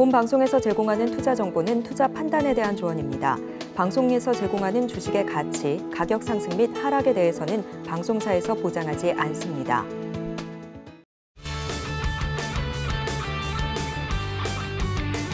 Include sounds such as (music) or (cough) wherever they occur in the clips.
본 방송에서 제공하는 투자 정보는 투자 판단에 대한 조언입니다. 방송에서 제공하는 주식의 가치, 가격 상승 및 하락에 대해서는 방송사에서 보장하지 않습니다.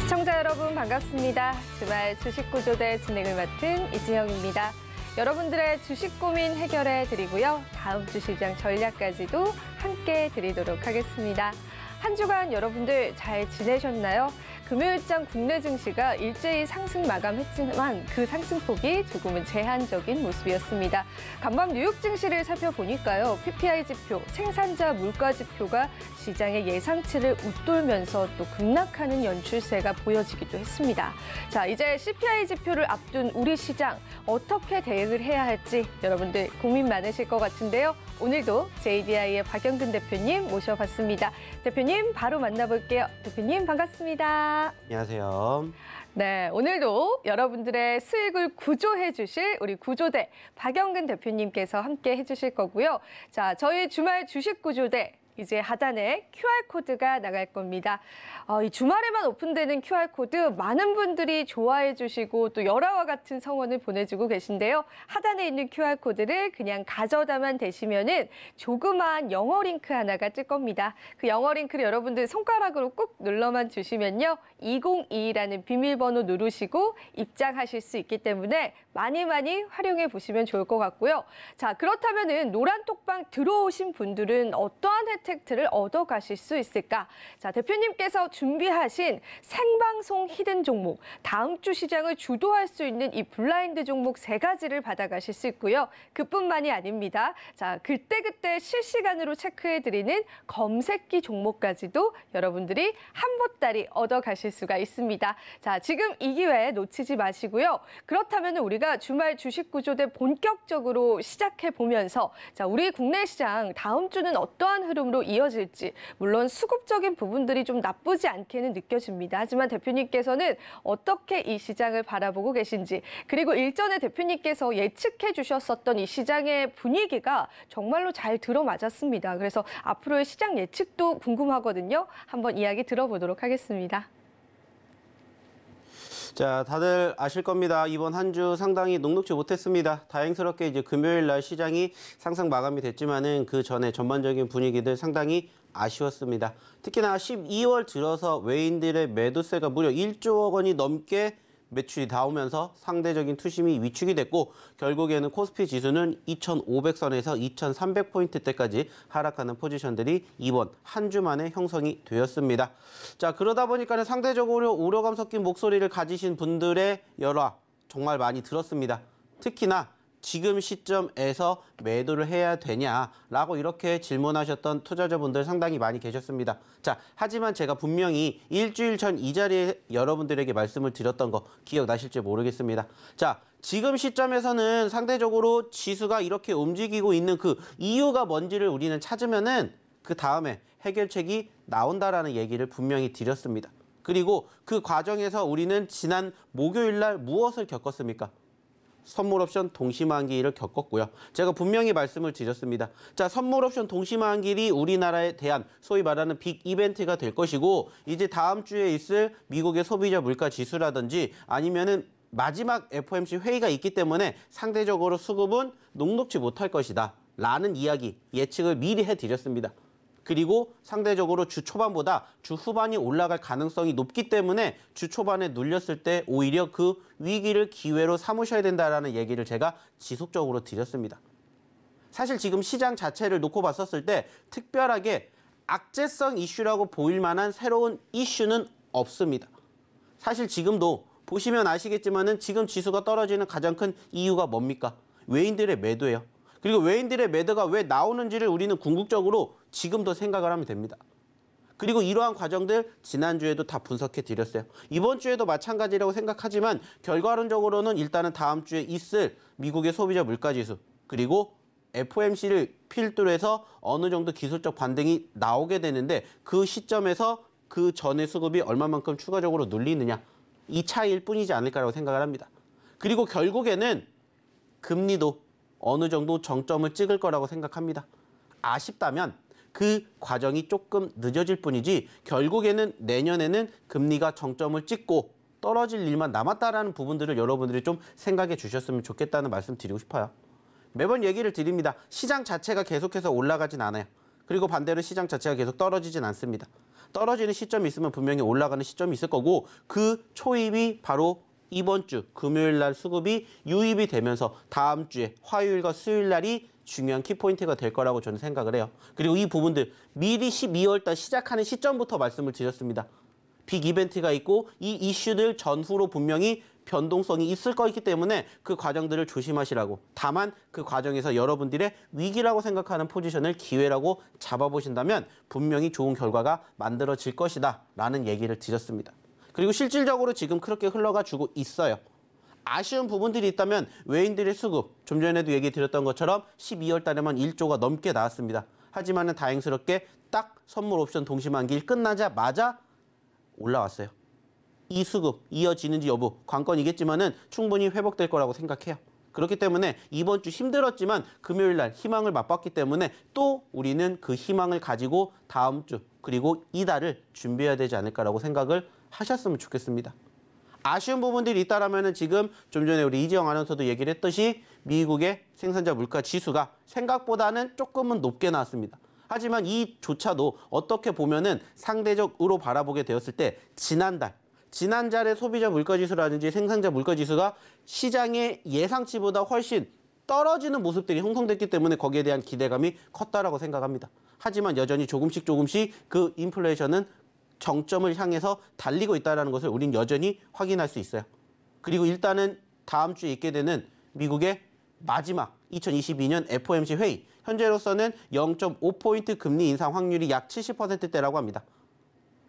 시청자 여러분 반갑습니다. 주말 주식구조대 진행을 맡은 이지영입니다. 여러분들의 주식 고민 해결해 드리고요. 다음 주 시장 전략까지도 함께 드리도록 하겠습니다. 한 주간 여러분들 잘 지내셨나요? 금요일장 국내 증시가 일제히 상승 마감했지만 그 상승폭이 조금은 제한적인 모습이었습니다. 간밤 뉴욕 증시를 살펴보니까요. PPI 지표, 생산자 물가 지표가 시장의 예상치를 웃돌면서 또 급락하는 연출세가 보여지기도 했습니다. 자, 이제 CPI 지표를 앞둔 우리 시장 어떻게 대응을 해야 할지 여러분들 고민 많으실 것 같은데요. 오늘도 JDI의 박영근 대표님 모셔봤습니다. 대표님 바로 만나볼게요. 대표님 반갑습니다. 안녕하세요. 네, 오늘도 여러분들의 수익을 구조해 주실 우리 구조대 박영근 대표님께서 함께 해 주실 거고요. 자, 저희 주말 주식 구조대 이제 하단에 QR코드가 나갈 겁니다. 어, 이 주말에만 오픈되는 QR코드 많은 분들이 좋아해 주시고 또 열화와 같은 성원을 보내주고 계신데요. 하단에 있는 QR코드를 그냥 가져다만 대시면은 조그만 영어 링크 하나가 뜰 겁니다. 그 영어 링크를 여러분들 손가락으로 꾹 눌러만 주시면요. 2022라는 비밀번호 누르시고 입장하실 수 있기 때문에 많이 많이 활용해 보시면 좋을 것 같고요. 자, 그렇다면은 노란 톡방 들어오신 분들은 어떠한 혜택 혜택들을 얻어가실 수 있을까? 자, 대표님께서 준비하신 생방송 히든 종목, 다음 주 시장을 주도할 수 있는 이 블라인드 종목 세 가지를 받아가실 수 있고요. 그뿐만이 아닙니다. 자, 그때그때 실시간으로 체크해드리는 검색기 종목까지도 여러분들이 한 보따리 얻어가실 수가 있습니다. 자, 지금 이 기회 에 놓치지 마시고요. 그렇다면 우리가 주말 주식 구조대 본격적으로 시작해 보면서 자, 우리 국내 시장 다음 주는 어떠한 흐름으로 논의로 이어질지 물론 수급적인 부분들이 좀 나쁘지 않게는 느껴집니다. 하지만 대표님께서는 어떻게 이 시장을 바라보고 계신지 그리고 일전에 대표님께서 예측해 주셨었던 이 시장의 분위기가 정말로 잘 들어맞았습니다. 그래서 앞으로의 시장 예측도 궁금하거든요. 한번 이야기 들어보도록 하겠습니다. 자, 다들 아실 겁니다. 이번 한 주 상당히 녹록지 못했습니다. 다행스럽게 이제 금요일 날 시장이 상승 마감이 됐지만은 그 전에 전반적인 분위기들 상당히 아쉬웠습니다. 특히나 12월 들어서 외인들의 매도세가 무려 1조 원이 넘게 매출이 나오면서 상대적인 투심이 위축이 됐고 결국에는 코스피 지수는 2,500선에서 2 3 0 0포인트때까지 하락하는 포지션들이 이번 한 주 만에 형성이 되었습니다. 자 그러다 보니까 는 상대적으로 우려감 섞인 목소리를 가지신 분들의 열화 정말 많이 들었습니다. 특히나 지금 시점에서 매도를 해야 되냐라고 이렇게 질문하셨던 투자자분들 상당히 많이 계셨습니다. 자, 하지만 제가 분명히 일주일 전 이 자리에 여러분들에게 말씀을 드렸던 거 기억나실지 모르겠습니다. 자, 지금 시점에서는 상대적으로 지수가 이렇게 움직이고 있는 그 이유가 뭔지를 우리는 찾으면은 그 다음에 해결책이 나온다라는 얘기를 분명히 드렸습니다. 그리고 그 과정에서 우리는 지난 목요일 날 무엇을 겪었습니까? 선물 옵션 동시만기를 겪었고요. 제가 분명히 말씀을 드렸습니다. 자, 선물 옵션 동시만기이 우리나라에 대한 소위 말하는 빅 이벤트가 될 것이고 이제 다음 주에 있을 미국의 소비자 물가 지수라든지 아니면은 마지막 FOMC 회의가 있기 때문에 상대적으로 수급은 녹록지 못할 것이다. 라는 이야기 예측을 미리 해드렸습니다. 그리고 상대적으로 주 초반보다 주 후반이 올라갈 가능성이 높기 때문에 주 초반에 눌렸을 때 오히려 그 위기를 기회로 삼으셔야 된다라는 얘기를 제가 지속적으로 드렸습니다. 사실 지금 시장 자체를 놓고 봤었을 때 특별하게 악재성 이슈라고 보일 만한 새로운 이슈는 없습니다. 사실 지금도 보시면 아시겠지만은 지금 지수가 떨어지는 가장 큰 이유가 뭡니까? 외인들의 매도예요. 그리고 외인들의 매드가 왜 나오는지를 우리는 궁극적으로 지금 도 생각을 하면 됩니다. 그리고 이러한 과정들 지난주에도 다 분석해 드렸어요. 이번 주에도 마찬가지라고 생각하지만 결과론적으로는 일단은 다음 주에 있을 미국의 소비자 물가지수 그리고 FOMC를 필두로 해서 어느 정도 기술적 반등이 나오게 되는데 그 시점에서 그 전의 수급이 얼마만큼 추가적으로 눌리느냐 이 차이일 뿐이지 않을까라고 생각을 합니다. 그리고 결국에는 금리도 어느 정도 정점을 찍을 거라고 생각합니다. 아쉽다면 그 과정이 조금 늦어질 뿐이지 결국에는 내년에는 금리가 정점을 찍고 떨어질 일만 남았다라는 부분들을 여러분들이 좀 생각해 주셨으면 좋겠다는 말씀 드리고 싶어요. 매번 얘기를 드립니다. 시장 자체가 계속해서 올라가진 않아요. 그리고 반대로 시장 자체가 계속 떨어지진 않습니다. 떨어지는 시점이 있으면 분명히 올라가는 시점이 있을 거고 그 초입이 바로 이번 주 금요일 날 수급이 유입이 되면서 다음 주에 화요일과 수요일 날이 중요한 키포인트가 될 거라고 저는 생각을 해요. 그리고 이 부분들 미리 12월 달 시작하는 시점부터 말씀을 드렸습니다. 빅 이벤트가 있고 이 이슈들 전후로 분명히 변동성이 있을 거기 때문에 그 과정들을 조심하시라고 다만 그 과정에서 여러분들의 위기라고 생각하는 포지션을 기회라고 잡아보신다면 분명히 좋은 결과가 만들어질 것이다 라는 얘기를 드렸습니다. 그리고 실질적으로 지금 그렇게 흘러가 주고 있어요. 아쉬운 부분들이 있다면 외인들의 수급, 좀 전에도 얘기 드렸던 것처럼 12월 달에만 1조가 넘게 나왔습니다. 하지만 은 다행스럽게 딱 선물 옵션 동시만기일 끝나자마자 올라왔어요. 이 수급 이어지는지 여부 관건이겠지만은 충분히 회복될 거라고 생각해요. 그렇기 때문에 이번 주 힘들었지만 금요일 날 희망을 맛봤기 때문에 또 우리는 그 희망을 가지고 다음 주 그리고 이달을 준비해야 되지 않을까라고 생각을 하셨으면 좋겠습니다. 아쉬운 부분들이 있다라면 지금 좀 전에 우리 이지영 아나운서도 얘기를 했듯이 미국의 생산자 물가 지수가 생각보다는 조금은 높게 나왔습니다. 하지만 이조차도 어떻게 보면은 상대적으로 바라보게 되었을 때 지난달 지난달의 소비자 물가 지수라든지 생산자 물가 지수가 시장의 예상치보다 훨씬 떨어지는 모습들이 형성됐기 때문에 거기에 대한 기대감이 컸다라고 생각합니다. 하지만 여전히 조금씩 조금씩 그 인플레이션은 정점을 향해서 달리고 있다는 것을 우린 여전히 확인할 수 있어요. 그리고 일단은 다음 주에 있게 되는 미국의 마지막 2022년 FOMC 회의 현재로서는 0.5포인트 금리 인상 확률이 약 70%대라고 합니다.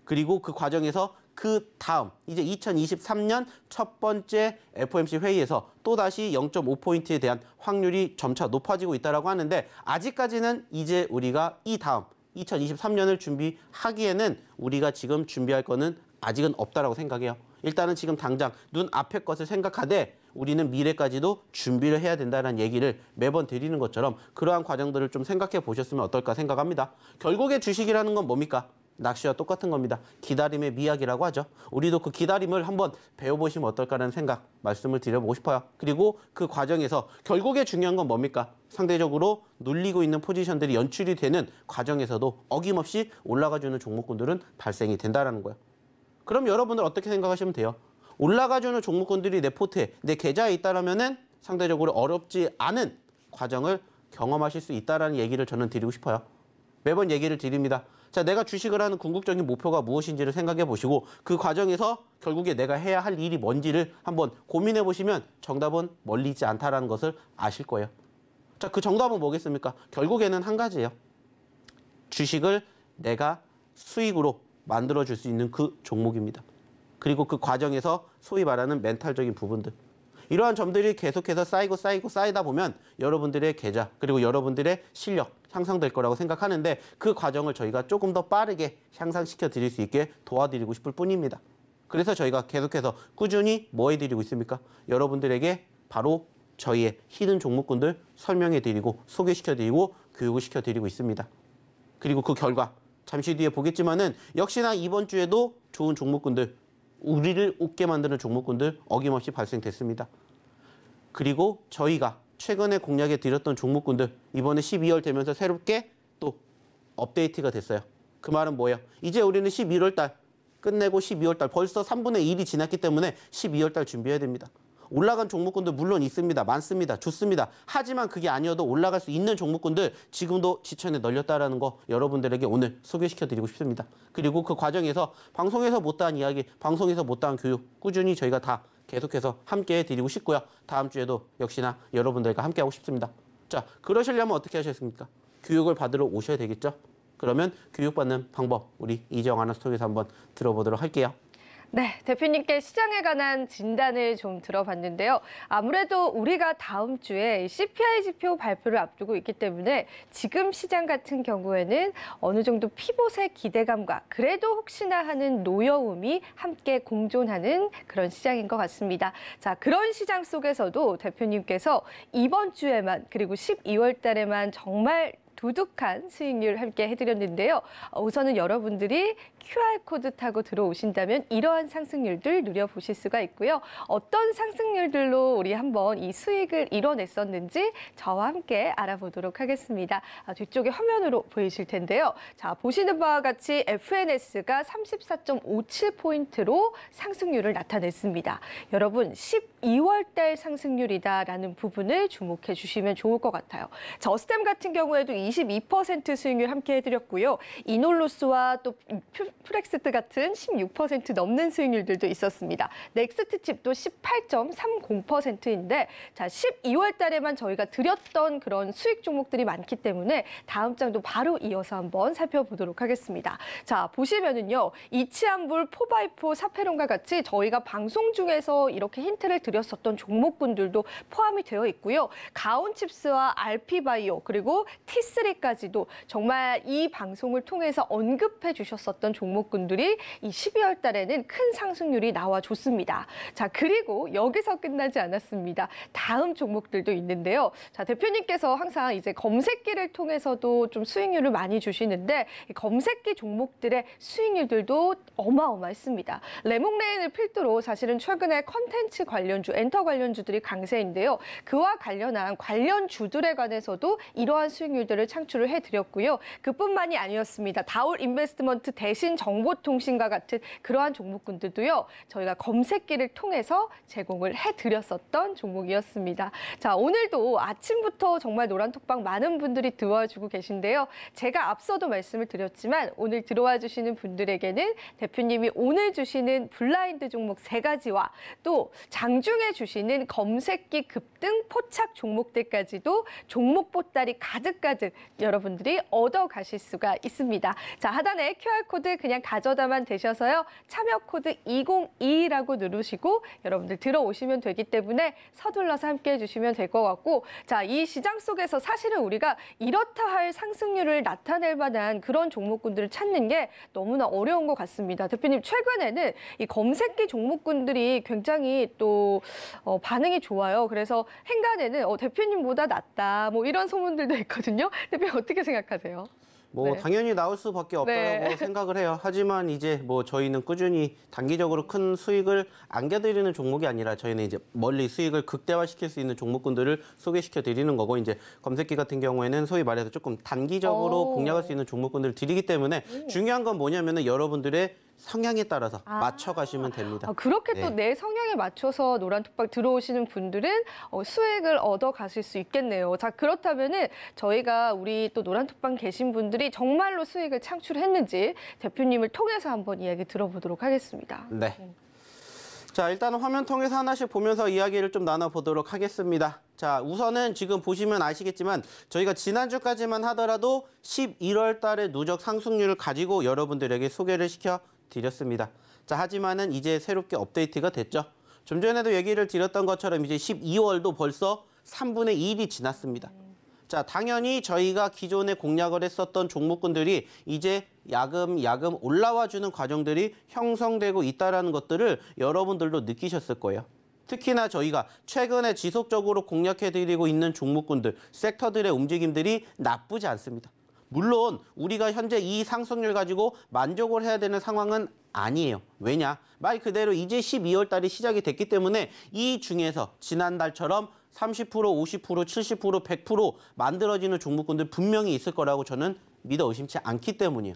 그리고 그 과정에서 그 다음 이제 2023년 첫 번째 FOMC 회의에서 또다시 0.5포인트에 대한 확률이 점차 높아지고 있다고 하는데 아직까지는 이제 우리가 이 다음 2023년을 준비하기에는 우리가 지금 준비할 거는 아직은 없다라고 생각해요. 일단은 지금 당장 눈앞의 것을 생각하되 우리는 미래까지도 준비를 해야 된다는 얘기를 매번 드리는 것처럼 그러한 과정들을 좀 생각해 보셨으면 어떨까 생각합니다. 결국에 주식이라는 건 뭡니까? 낚시와 똑같은 겁니다. 기다림의 미학이라고 하죠. 우리도 그 기다림을 한번 배워보시면 어떨까라는 생각 말씀을 드려보고 싶어요. 그리고 그 과정에서 결국에 중요한 건 뭡니까? 상대적으로 눌리고 있는 포지션들이 연출이 되는 과정에서도 어김없이 올라가주는 종목군들은 발생이 된다라는 거예요. 그럼 여러분들 어떻게 생각하시면 돼요? 올라가주는 종목군들이 내 포트에, 내 계좌에 있다라면 상대적으로 어렵지 않은 과정을 경험하실 수 있다라는 얘기를 저는 드리고 싶어요. 매번 얘기를 드립니다. 자, 내가 주식을 하는 궁극적인 목표가 무엇인지를 생각해 보시고 그 과정에서 결국에 내가 해야 할 일이 뭔지를 한번 고민해 보시면 정답은 멀리 있지 않다라는 것을 아실 거예요. 자, 그 정답은 뭐겠습니까? 결국에는 한 가지예요. 주식을 내가 수익으로 만들어 줄 수 있는 그 종목입니다. 그리고 그 과정에서 소위 말하는 멘탈적인 부분들 이러한 점들이 계속해서 쌓이고 쌓이고 쌓이다 보면 여러분들의 계좌 그리고 여러분들의 실력 향상될 거라고 생각하는데 그 과정을 저희가 조금 더 빠르게 향상시켜 드릴 수 있게 도와드리고 싶을 뿐입니다. 그래서 저희가 계속해서 꾸준히 뭐 해드리고 있습니까? 여러분들에게 바로 저희의 히든 종목군들 설명해 드리고 소개시켜 드리고 교육을 시켜 드리고 있습니다. 그리고 그 결과 잠시 뒤에 보겠지만은 역시나 이번 주에도 좋은 종목군들 우리를 웃게 만드는 종목군들 어김없이 발생됐습니다. 그리고 저희가 최근에 공략에 들였던 종목군들 이번에 12월 되면서 새롭게 또 업데이트가 됐어요. 그 말은 뭐예요? 이제 우리는 11월 달 끝내고 12월 달 벌써 3분의 1이 지났기 때문에 12월 달 준비해야 됩니다. 올라간 종목군들 물론 있습니다. 많습니다. 좋습니다. 하지만 그게 아니어도 올라갈 수 있는 종목군들 지금도 지천에 널렸다라는 거 여러분들에게 오늘 소개시켜드리고 싶습니다. 그리고 그 과정에서 방송에서 못다한 이야기, 방송에서 못다한 교육 꾸준히 저희가 다 계속해서 함께 드리고 싶고요. 다음 주에도 역시나 여러분들과 함께 하고 싶습니다. 자, 그러시려면 어떻게 하셨습니까? 교육을 받으러 오셔야 되겠죠? 그러면 교육받는 방법 우리 이정아나스톡에서 한번 들어보도록 할게요. 네, 대표님께 시장에 관한 진단을 좀 들어봤는데요. 아무래도 우리가 다음 주에 CPI 지표 발표를 앞두고 있기 때문에 지금 시장 같은 경우에는 어느 정도 피봇의 기대감과 그래도 혹시나 하는 노여움이 함께 공존하는 그런 시장인 것 같습니다. 자, 그런 시장 속에서도 대표님께서 이번 주에만 그리고 12월 달에만 정말 도둑한 수익률 함께 해드렸는데요. 어, 우선은 여러분들이 QR코드 타고 들어오신다면 이러한 상승률들 누려보실 수가 있고요. 어떤 상승률들로 우리 한번 이 수익을 이뤄냈었는지 저와 함께 알아보도록 하겠습니다. 아, 뒤쪽에 화면으로 보이실 텐데요. 자 보시는 바와 같이 FNS가 34.57포인트로 상승률을 나타냈습니다. 여러분 12월 달 상승률이다라는 부분을 주목해 주시면 좋을 것 같아요. 저스템 같은 경우에도 이22% 수익률 함께 해드렸고요. 이놀로스와 또 프렉스트 같은 16% 넘는 수익률들도 있었습니다. 넥스트 칩도 18.30%인데 자 12월 달에만 저희가 드렸던 그런 수익 종목들이 많기 때문에 다음 장도 바로 이어서 한번 살펴보도록 하겠습니다. 자 보시면은요. 이치안불 포바이포, 사페론과 같이 저희가 방송 중에서 이렇게 힌트를 드렸었던 종목군들도 포함이 되어 있고요. 가온칩스와 알피바이오 그리고 티스 K3까지도 정말 이 방송을 통해서 언급해 주셨었던 종목군들이 이 12월 달에는 큰 상승률이 나와줬습니다. 자, 그리고 여기서 끝나지 않았습니다. 다음 종목들도 있는데요. 자, 대표님께서 항상 이제 검색기를 통해서도 좀 수익률을 많이 주시는데 검색기 종목들의 수익률들도 어마어마했습니다. 레몽레인을 필두로 사실은 최근에 컨텐츠 관련주, 엔터 관련주들이 강세인데요. 그와 관련한 관련주들에 관해서도 이러한 수익률들을 일자를 창출을 해드렸고요. 그뿐만이 아니었습니다. 다올 인베스트먼트 대신 정보통신과 같은 그러한 종목군들도요. 저희가 검색기를 통해서 제공을 해드렸었던 종목이었습니다. 자 오늘도 아침부터 정말 노란톡방 많은 분들이 들어와주고 계신데요. 제가 앞서도 말씀을 드렸지만 오늘 들어와 주시는 분들에게는 대표님이 오늘 주시는 블라인드 종목 세가지와또 장중에 주시는 검색기 급등 포착 종목들까지도 종목 보따리 가득가득 여러분들이 얻어 가실 수가 있습니다. 자, 하단에 QR코드 그냥 가져다만 되셔서요. 참여 코드 2 0 2라고 누르시고 여러분들 들어오시면 되기 때문에 서둘러서 함께 해주시면 될 것 같고 자, 이 시장 속에서 사실은 우리가 이렇다 할 상승률을 나타낼 만한 그런 종목군들을 찾는 게 너무나 어려운 것 같습니다. 대표님, 최근에는 이 검색기 종목군들이 굉장히 또 어, 반응이 좋아요. 그래서 행간에는 어, 대표님보다 낫다 뭐 이런 소문들도 있거든요. (laughs) 대표님 어떻게 생각하세요? 뭐 네. 당연히 나올 수밖에 네. 없다고 네. (laughs) 생각을 해요. 하지만 이제 뭐 저희는 꾸준히 단기적으로 큰 수익을 안겨드리는 종목이 아니라 저희는 이제 멀리 수익을 극대화시킬 수 있는 종목군들을 소개시켜 드리는 거고 이제 검색기 같은 경우에는 소위 말해서 조금 단기적으로 오. 공략할 수 있는 종목군들을 드리기 때문에 음. 중요한 건 뭐냐면은 여러분들의 성향에 따라서 아 맞춰 가시면 됩니다. 아, 그렇게 네. 또내 성향에 맞춰서 노란 톡박 들어오시는 분들은 어, 수액을 얻어 가실 수 있겠네요. 자 그렇다면은 저희가 우리 또 노란 톡방 계신 분들이 정말로 수익을 창출했는지 대표님을 통해서 한번 이야기 들어보도록 하겠습니다. 네. 자, 일단 화면 통해서 하나씩 보면서 이야기를 좀 나눠보도록 하겠습니다. 자, 우선은 지금 보시면 아시겠지만 저희가 지난주까지만 하더라도 11월 달의 누적 상승률을 가지고 여러분들에게 소개를 시켜 드렸습니다. 자, 하지만은 이제 새롭게 업데이트가 됐죠. 좀 전에도 얘기를 드렸던 것처럼 이제 12월도 벌써 3분의 1이 지났습니다. 자, 당연히 저희가 기존에 공략을 했었던 종목군들이 이제 야금 야금 올라와 주는 과정들이 형성되고 있다라는 것들을 여러분들도 느끼셨을 거예요. 특히나 저희가 최근에 지속적으로 공략해드리고 있는 종목군들, 섹터들의 움직임들이 나쁘지 않습니다. 물론 우리가 현재 이 상승률 가지고 만족을 해야 되는 상황은 아니에요. 왜냐? 말 그대로 이제 12월 달이 시작이 됐기 때문에 이 중에서 지난달처럼 30%, 50%, 70%, 100% 만들어지는 종목군들 분명히 있을 거라고 저는 믿어 의심치 않기 때문이에요.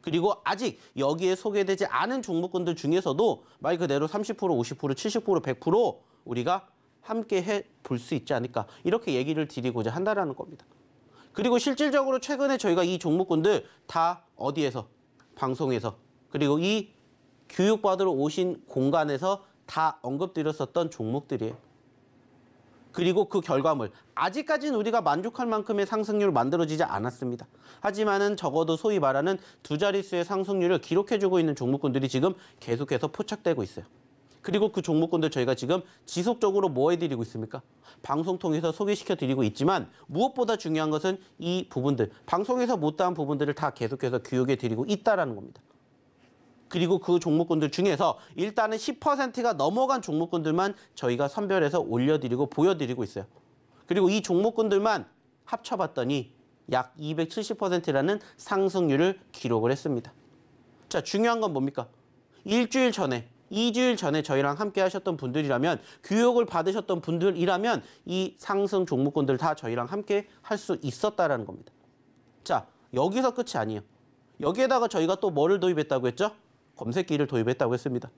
그리고 아직 여기에 소개되지 않은 종목군들 중에서도 말 그대로 30%, 50%, 70%, 100% 우리가 함께 해 볼 수 있지 않을까 이렇게 얘기를 드리고자 한다는 겁니다. 그리고 실질적으로 최근에 저희가 이 종목군들 다 어디에서 방송에서 그리고 이 교육받으러 오신 공간에서 다 언급드렸었던 종목들이에요. 그리고 그 결과물 아직까지는 우리가 만족할 만큼의 상승률 만들어지지 않았습니다. 하지만은 적어도 소위 말하는 두 자릿수의 상승률을 기록해주고 있는 종목군들이 지금 계속해서 포착되고 있어요. 그리고 그 종목군들 저희가 지금 지속적으로 뭐 해드리고 있습니까? 방송 통해서 소개시켜드리고 있지만 무엇보다 중요한 것은 이 부분들, 방송에서 못다한 부분들을 다 계속해서 교육해드리고 있다라는 겁니다. 그리고 그 종목군들 중에서 일단은 10%가 넘어간 종목군들만 저희가 선별해서 올려드리고 보여드리고 있어요. 그리고 이 종목군들만 합쳐봤더니 약 270%라는 상승률을 기록을 했습니다. 자, 중요한 건 뭡니까? 일주일 전에 이주일 전에 저희랑 함께 하셨던 분들이라면 교육을 받으셨던 분들이라면 이 상승 종목군들 다 저희랑 함께 할 수 있었다라는 겁니다. 자, 여기서 끝이 아니에요. 여기에다가 저희가 또 뭐를 도입했다고 했죠? 검색기를 도입했다고 했습니다.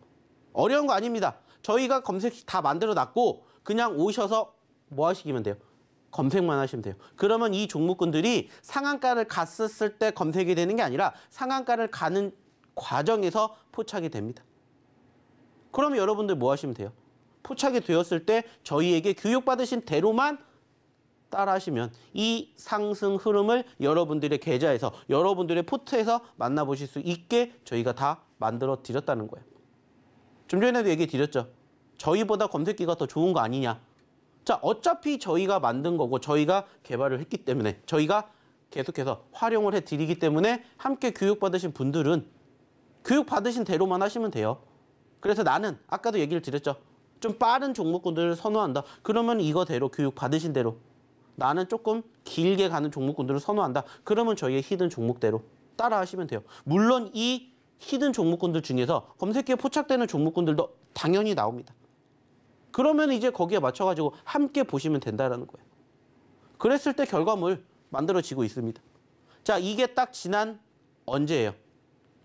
어려운 거 아닙니다. 저희가 검색기 다 만들어 놨고 그냥 오셔서 뭐 하시면 돼요? 검색만 하시면 돼요. 그러면 이 종목군들이 상한가를 갔었을 때 검색이 되는 게 아니라 상한가를 가는 과정에서 포착이 됩니다. 그러면 여러분들 뭐 하시면 돼요? 포착이 되었을 때 저희에게 교육받으신 대로만 따라하시면 이 상승 흐름을 여러분들의 계좌에서 여러분들의 포트에서 만나보실 수 있게 저희가 다 만들어 드렸다는 거예요. 좀 전에도 얘기 드렸죠. 저희보다 검색기가 더 좋은 거 아니냐. 자, 어차피 저희가 만든 거고 저희가 개발을 했기 때문에 저희가 계속해서 활용을 해드리기 때문에 함께 교육받으신 분들은 교육받으신 대로만 하시면 돼요. 그래서 나는 아까도 얘기를 드렸죠. 좀 빠른 종목군들을 선호한다. 그러면 이거대로 교육 받으신 대로 나는 조금 길게 가는 종목군들을 선호한다. 그러면 저희의 히든 종목대로 따라하시면 돼요. 물론 이 히든 종목군들 중에서 검색기에 포착되는 종목군들도 당연히 나옵니다. 그러면 이제 거기에 맞춰가지고 함께 보시면 된다라는 거예요. 그랬을 때 결과물 만들어지고 있습니다. 자, 이게 딱 지난 언제예요?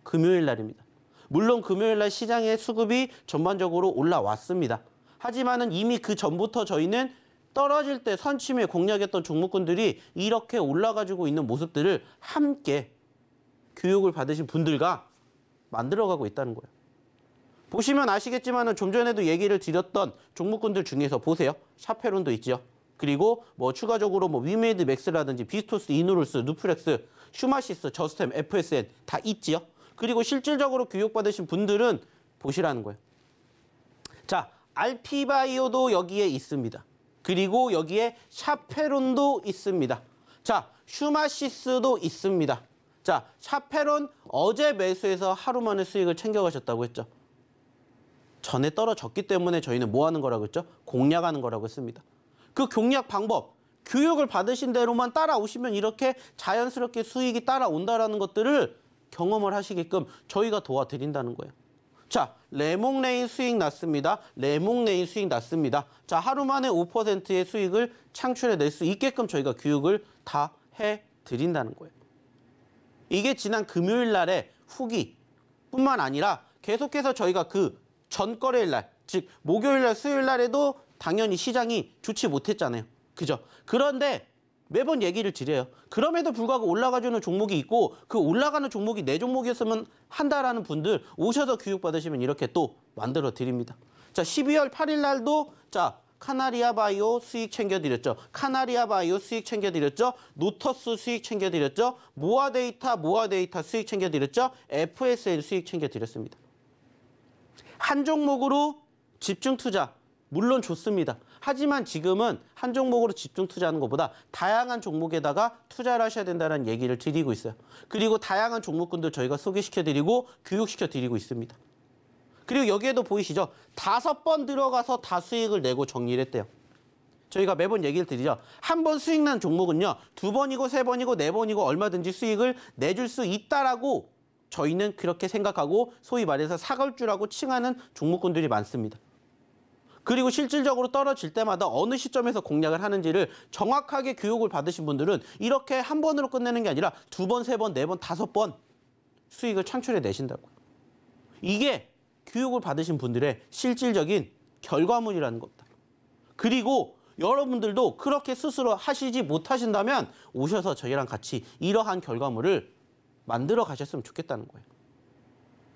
금요일 날입니다. 물론 금요일 날 시장의 수급이 전반적으로 올라왔습니다. 하지만은 이미 그 전부터 저희는 떨어질 때 선침에 공략했던 종목군들이 이렇게 올라가지고 있는 모습들을 함께 교육을 받으신 분들과 만들어가고 있다는 거예요. 보시면 아시겠지만 좀 전에도 얘기를 드렸던 종목군들 중에서 보세요. 샤페론도 있죠. 그리고 뭐 추가적으로 뭐 위메이드 맥스라든지 비스토스, 이노루스, 누프렉스, 슈마시스, 저스템, FSN 다 있지요. 그리고 실질적으로 교육받으신 분들은 보시라는 거예요. 자, 알피바이오도 여기에 있습니다. 그리고 여기에 샤페론도 있습니다. 자, 슈마시스도 있습니다. 자, 샤페론 어제 매수해서 하루 만에 수익을 챙겨가셨다고 했죠. 전에 떨어졌기 때문에 저희는 뭐 하는 거라고 했죠? 공략하는 거라고 했습니다. 그 공략 방법, 교육을 받으신 대로만 따라오시면 이렇게 자연스럽게 수익이 따라온다라는 것들을 경험을 하시게끔 저희가 도와드린다는 거예요. 자, 레몽레인 수익 났습니다. 레몽레인 수익 났습니다. 자, 하루 만에 5%의 수익을 창출해 낼 수 있게끔 저희가 교육을 다 해 드린다는 거예요. 이게 지난 금요일 날의 후기뿐만 아니라 계속해서 저희가 그 전 거래일 날, 즉 목요일 날, 수요일 날에도 당연히 시장이 좋지 못했잖아요. 그죠? 그런데 매번 얘기를 드려요. 그럼에도 불구하고 올라가주는 종목이 있고 그 올라가는 종목이 내 종목이었으면 한다라는 분들 오셔서 교육받으시면 이렇게 또 만들어 드립니다. 자, 12월 8일 날도 자, 카나리아 바이오 수익 챙겨드렸죠. 카나리아 바이오 수익 챙겨드렸죠. 노터스 수익 챙겨드렸죠. 모아데이터, 모아데이터 수익 챙겨드렸죠. f s l 수익 챙겨드렸습니다. 한 종목으로 집중 투자, 물론 좋습니다. 하지만 지금은 한 종목으로 집중 투자하는 것보다 다양한 종목에다가 투자를 하셔야 된다는 얘기를 드리고 있어요. 그리고 다양한 종목군들 저희가 소개시켜드리고 교육시켜드리고 있습니다. 그리고 여기에도 보이시죠? 다섯 번 들어가서 다 수익을 내고 정리를 했대요. 저희가 매번 얘기를 드리죠. 한 번 수익 난 종목은요. 두 번이고 세 번이고 네 번이고 얼마든지 수익을 내줄 수 있다라고 저희는 그렇게 생각하고 소위 말해서 사골주라고 칭하는 종목군들이 많습니다. 그리고 실질적으로 떨어질 때마다 어느 시점에서 공략을 하는지를 정확하게 교육을 받으신 분들은 이렇게 한 번으로 끝내는 게 아니라 두 번, 세 번, 네 번, 다섯 번 수익을 창출해 내신다고요. 이게 교육을 받으신 분들의 실질적인 결과물이라는 겁니다. 그리고 여러분들도 그렇게 스스로 하시지 못하신다면 오셔서 저희랑 같이 이러한 결과물을 만들어 가셨으면 좋겠다는 거예요.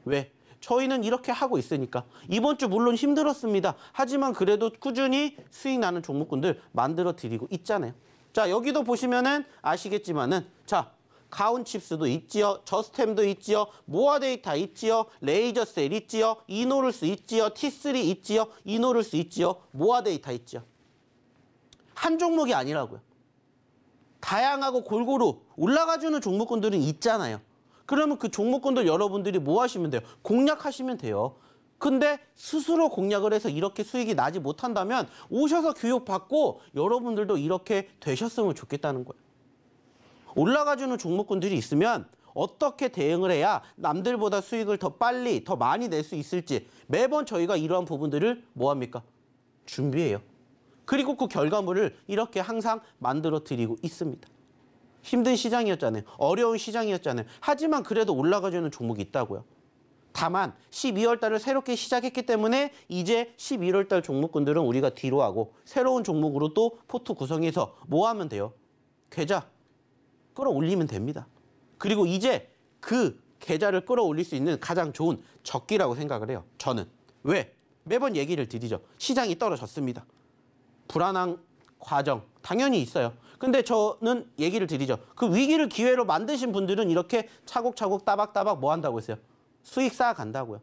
왜? 저희는 이렇게 하고 있으니까 이번 주 물론 힘들었습니다. 하지만 그래도 꾸준히 수익 나는 종목군들 만들어 드리고 있잖아요. 자 여기도 보시면은 아시겠지만은 자 가온칩스도 있지요. 저스템도 있지요. 모아데이터 있지요. 레이저셀 있지요. 이노를스 있지요. T3 있지요. 이노를스 있지요. 모아데이터 있지요. 한 종목이 아니라고요. 다양하고 골고루 올라가주는 종목군들은 있잖아요. 그러면 그 종목군들 여러분들이 뭐 하시면 돼요? 공략하시면 돼요. 근데 스스로 공략을 해서 이렇게 수익이 나지 못한다면 오셔서 교육받고 여러분들도 이렇게 되셨으면 좋겠다는 거예요. 올라가주는 종목군들이 있으면 어떻게 대응을 해야 남들보다 수익을 더 빨리, 더 많이 낼 수 있을지 매번 저희가 이러한 부분들을 뭐합니까? 준비해요. 그리고 그 결과물을 이렇게 항상 만들어 드리고 있습니다. 힘든 시장이었잖아요. 어려운 시장이었잖아요. 하지만 그래도 올라가주는 종목이 있다고요. 다만 12월 달을 새롭게 시작했기 때문에 이제 11월 달 종목군들은 우리가 뒤로 하고 새로운 종목으로 또 포트 구성해서 뭐 하면 돼요? 계좌 끌어올리면 됩니다. 그리고 이제 그 계좌를 끌어올릴 수 있는 가장 좋은 적기라고 생각을 해요. 저는. 왜? 매번 얘기를 드리죠. 시장이 떨어졌습니다. 불안한 과정 당연히 있어요. 근데 저는 얘기를 드리죠. 그 위기를 기회로 만드신 분들은 이렇게 차곡차곡 따박따박 뭐 한다고 했어요? 수익 쌓아간다고요.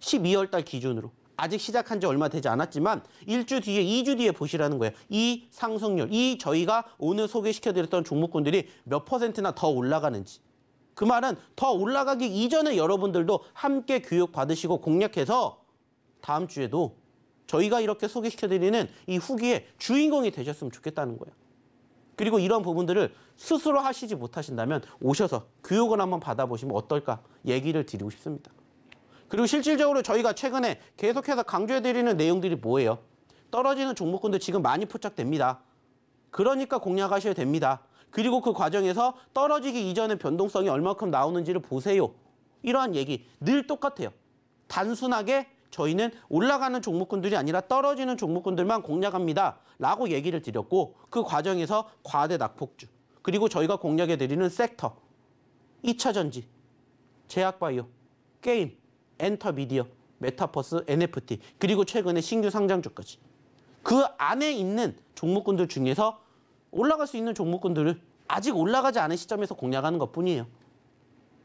12월 달 기준으로. 아직 시작한 지 얼마 되지 않았지만 1주 뒤에 2주 뒤에 보시라는 거예요. 이 상승률, 이 저희가 오늘 소개시켜드렸던 종목군들이 몇 퍼센트나 더 올라가는지. 그 말은 더 올라가기 이전에 여러분들도 함께 교육 받으시고 공략해서 다음 주에도 저희가 이렇게 소개시켜드리는 이 후기에 주인공이 되셨으면 좋겠다는 거예요. 그리고 이런 부분들을 스스로 하시지 못하신다면 오셔서 교육을 한번 받아보시면 어떨까 얘기를 드리고 싶습니다. 그리고 실질적으로 저희가 최근에 계속해서 강조해드리는 내용들이 뭐예요? 떨어지는 종목군들 지금 많이 포착됩니다. 그러니까 공략하셔야 됩니다. 그리고 그 과정에서 떨어지기 이전의 변동성이 얼마큼 나오는지를 보세요. 이러한 얘기 늘 똑같아요. 단순하게 저희는 올라가는 종목군들이 아니라 떨어지는 종목군들만 공략합니다. 라고 얘기를 드렸고 그 과정에서 과대 낙폭주 그리고 저희가 공략해드리는 섹터 2차전지, 제약바이오, 게임, 엔터미디어, 메타버스, NFT 그리고 최근에 신규 상장주까지 그 안에 있는 종목군들 중에서 올라갈 수 있는 종목군들을 아직 올라가지 않은 시점에서 공략하는 것뿐이에요.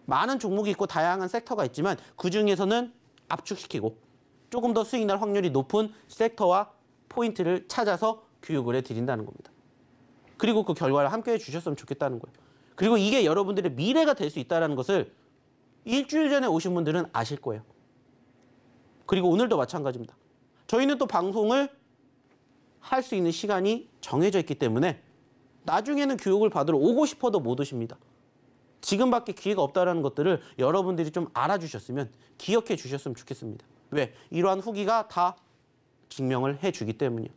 많은 종목이 있고 다양한 섹터가 있지만 그중에서는 압축시키고 조금 더 수익 날 확률이 높은 섹터와 포인트를 찾아서 교육을 해드린다는 겁니다. 그리고 그 결과를 함께해 주셨으면 좋겠다는 거예요. 그리고 이게 여러분들의 미래가 될 수 있다는 것을 일주일 전에 오신 분들은 아실 거예요. 그리고 오늘도 마찬가지입니다. 저희는 또 방송을 할 수 있는 시간이 정해져 있기 때문에 나중에는 교육을 받으러 오고 싶어도 못 오십니다. 지금밖에 기회가 없다는 것들을 여러분들이 좀 알아주셨으면 기억해 주셨으면 좋겠습니다. 왜? 이러한 후기가 다 증명을 해주기 때문이요.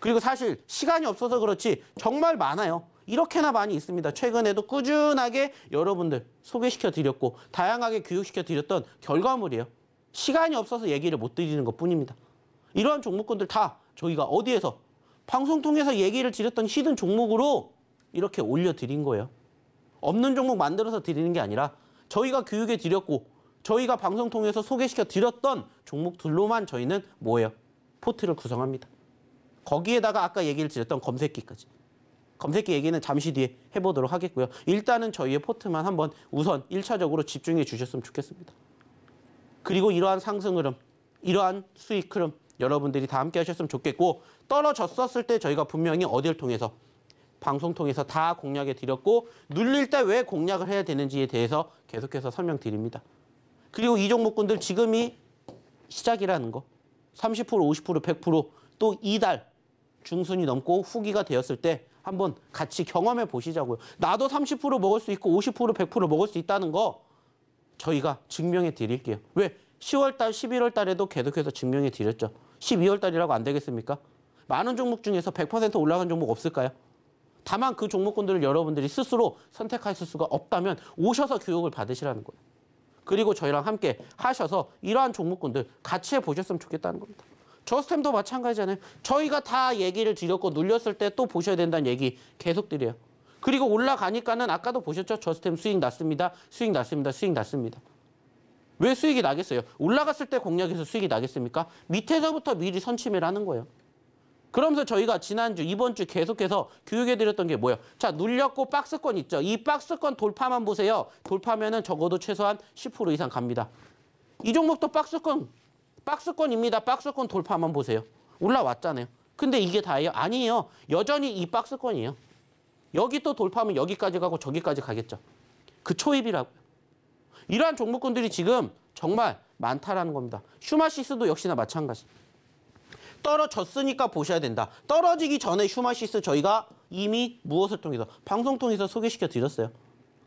그리고 사실 시간이 없어서 그렇지 정말 많아요. 이렇게나 많이 있습니다. 최근에도 꾸준하게 여러분들 소개시켜 드렸고 다양하게 교육시켜 드렸던 결과물이에요. 시간이 없어서 얘기를 못 드리는 것 뿐입니다. 이러한 종목군들 다 저희가 어디에서 방송 통해서 얘기를 드렸던 히든 종목으로 이렇게 올려드린 거예요. 없는 종목 만들어서 드리는 게 아니라 저희가 교육에 드렸고 저희가 방송 통해서 소개시켜 드렸던 종목들로만 저희는 뭐예요? 포트를 구성합니다. 거기에다가 아까 얘기를 드렸던 검색기까지. 검색기 얘기는 잠시 뒤에 해보도록 하겠고요. 일단은 저희의 포트만 한번 우선 1차적으로 집중해 주셨으면 좋겠습니다. 그리고 이러한 상승 흐름, 이러한 수익 흐름 여러분들이 다 함께 하셨으면 좋겠고 떨어졌었을 때 저희가 분명히 어디를 통해서 방송 통해서 다 공략해 드렸고 눌릴 때 왜 공략을 해야 되는지에 대해서 계속해서 설명드립니다. 그리고 이 종목군들 지금이 시작이라는 거. 30%, 50%, 100%또 이달 중순이 넘고 후기가 되었을 때 한번 같이 경험해 보시자고요. 나도 30% 먹을 수 있고 50% 100% 먹을 수 있다는 거 저희가 증명해 드릴게요. 왜? 10월 달, 11월 달에도 계속해서 증명해 드렸죠. 12월 달이라고 안 되겠습니까? 많은 종목 중에서 100% 올라간 종목 없을까요? 다만 그 종목군들을 여러분들이 스스로 선택하실 수가 없다면 오셔서 교육을 받으시라는 거예요. 그리고 저희랑 함께 하셔서 이러한 종목군들 같이 해보셨으면 좋겠다는 겁니다. 저스템도 마찬가지잖아요. 저희가 다 얘기를 드렸고 눌렸을 때 또 보셔야 된다는 얘기 계속 드려요. 그리고 올라가니까는 아까도 보셨죠? 저스템 수익 났습니다. 수익 났습니다. 수익 났습니다. 왜 수익이 나겠어요? 올라갔을 때 공략해서 수익이 나겠습니까? 밑에서부터 미리 선침을 하는 거예요. 그러면서 저희가 지난주, 이번 주 계속해서 교육해드렸던 게 뭐예요? 자, 눌렸고 박스권 있죠? 이 박스권 돌파만 보세요. 돌파면은 적어도 최소한 10% 이상 갑니다. 이 종목도 박스권, 박스권입니다. 박스권 돌파만 보세요. 올라왔잖아요. 근데 이게 다예요? 아니에요. 여전히 이 박스권이에요. 여기 또 돌파하면 여기까지 가고 저기까지 가겠죠. 그 초입이라고. 이러한 종목군들이 지금 정말 많다라는 겁니다. 슈마시스도 역시나 마찬가지. 떨어졌으니까 보셔야 된다. 떨어지기 전에 슈마시스 저희가 이미 무엇을 통해서 방송 통해서 소개시켜 드렸어요.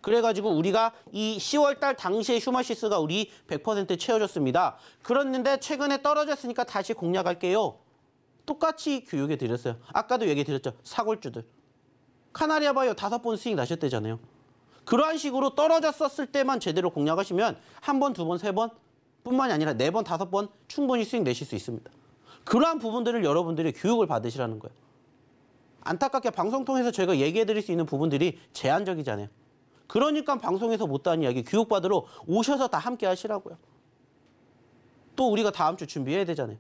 그래가지고 우리가 이 10월 달 당시에 슈마시스가 우리 100% 채워졌습니다. 그랬는데 최근에 떨어졌으니까 다시 공략할게요. 똑같이 교육해 드렸어요. 아까도 얘기 드렸죠. 사골주들. 카나리아 바이오 다섯 번 스윙 나셨대잖아요. 그러한 식으로 떨어졌었을 때만 제대로 공략하시면 한 번, 두 번, 세 번 뿐만이 아니라 네 번, 다섯 번 충분히 스윙 내실 수 있습니다. 그러한 부분들을 여러분들이 교육을 받으시라는 거예요. 안타깝게 방송 통해서 저희가 얘기해 드릴 수 있는 부분들이 제한적이잖아요. 그러니까 방송에서 못다한 이야기 교육받으러 오셔서 다 함께 하시라고요. 또 우리가 다음 주 준비해야 되잖아요.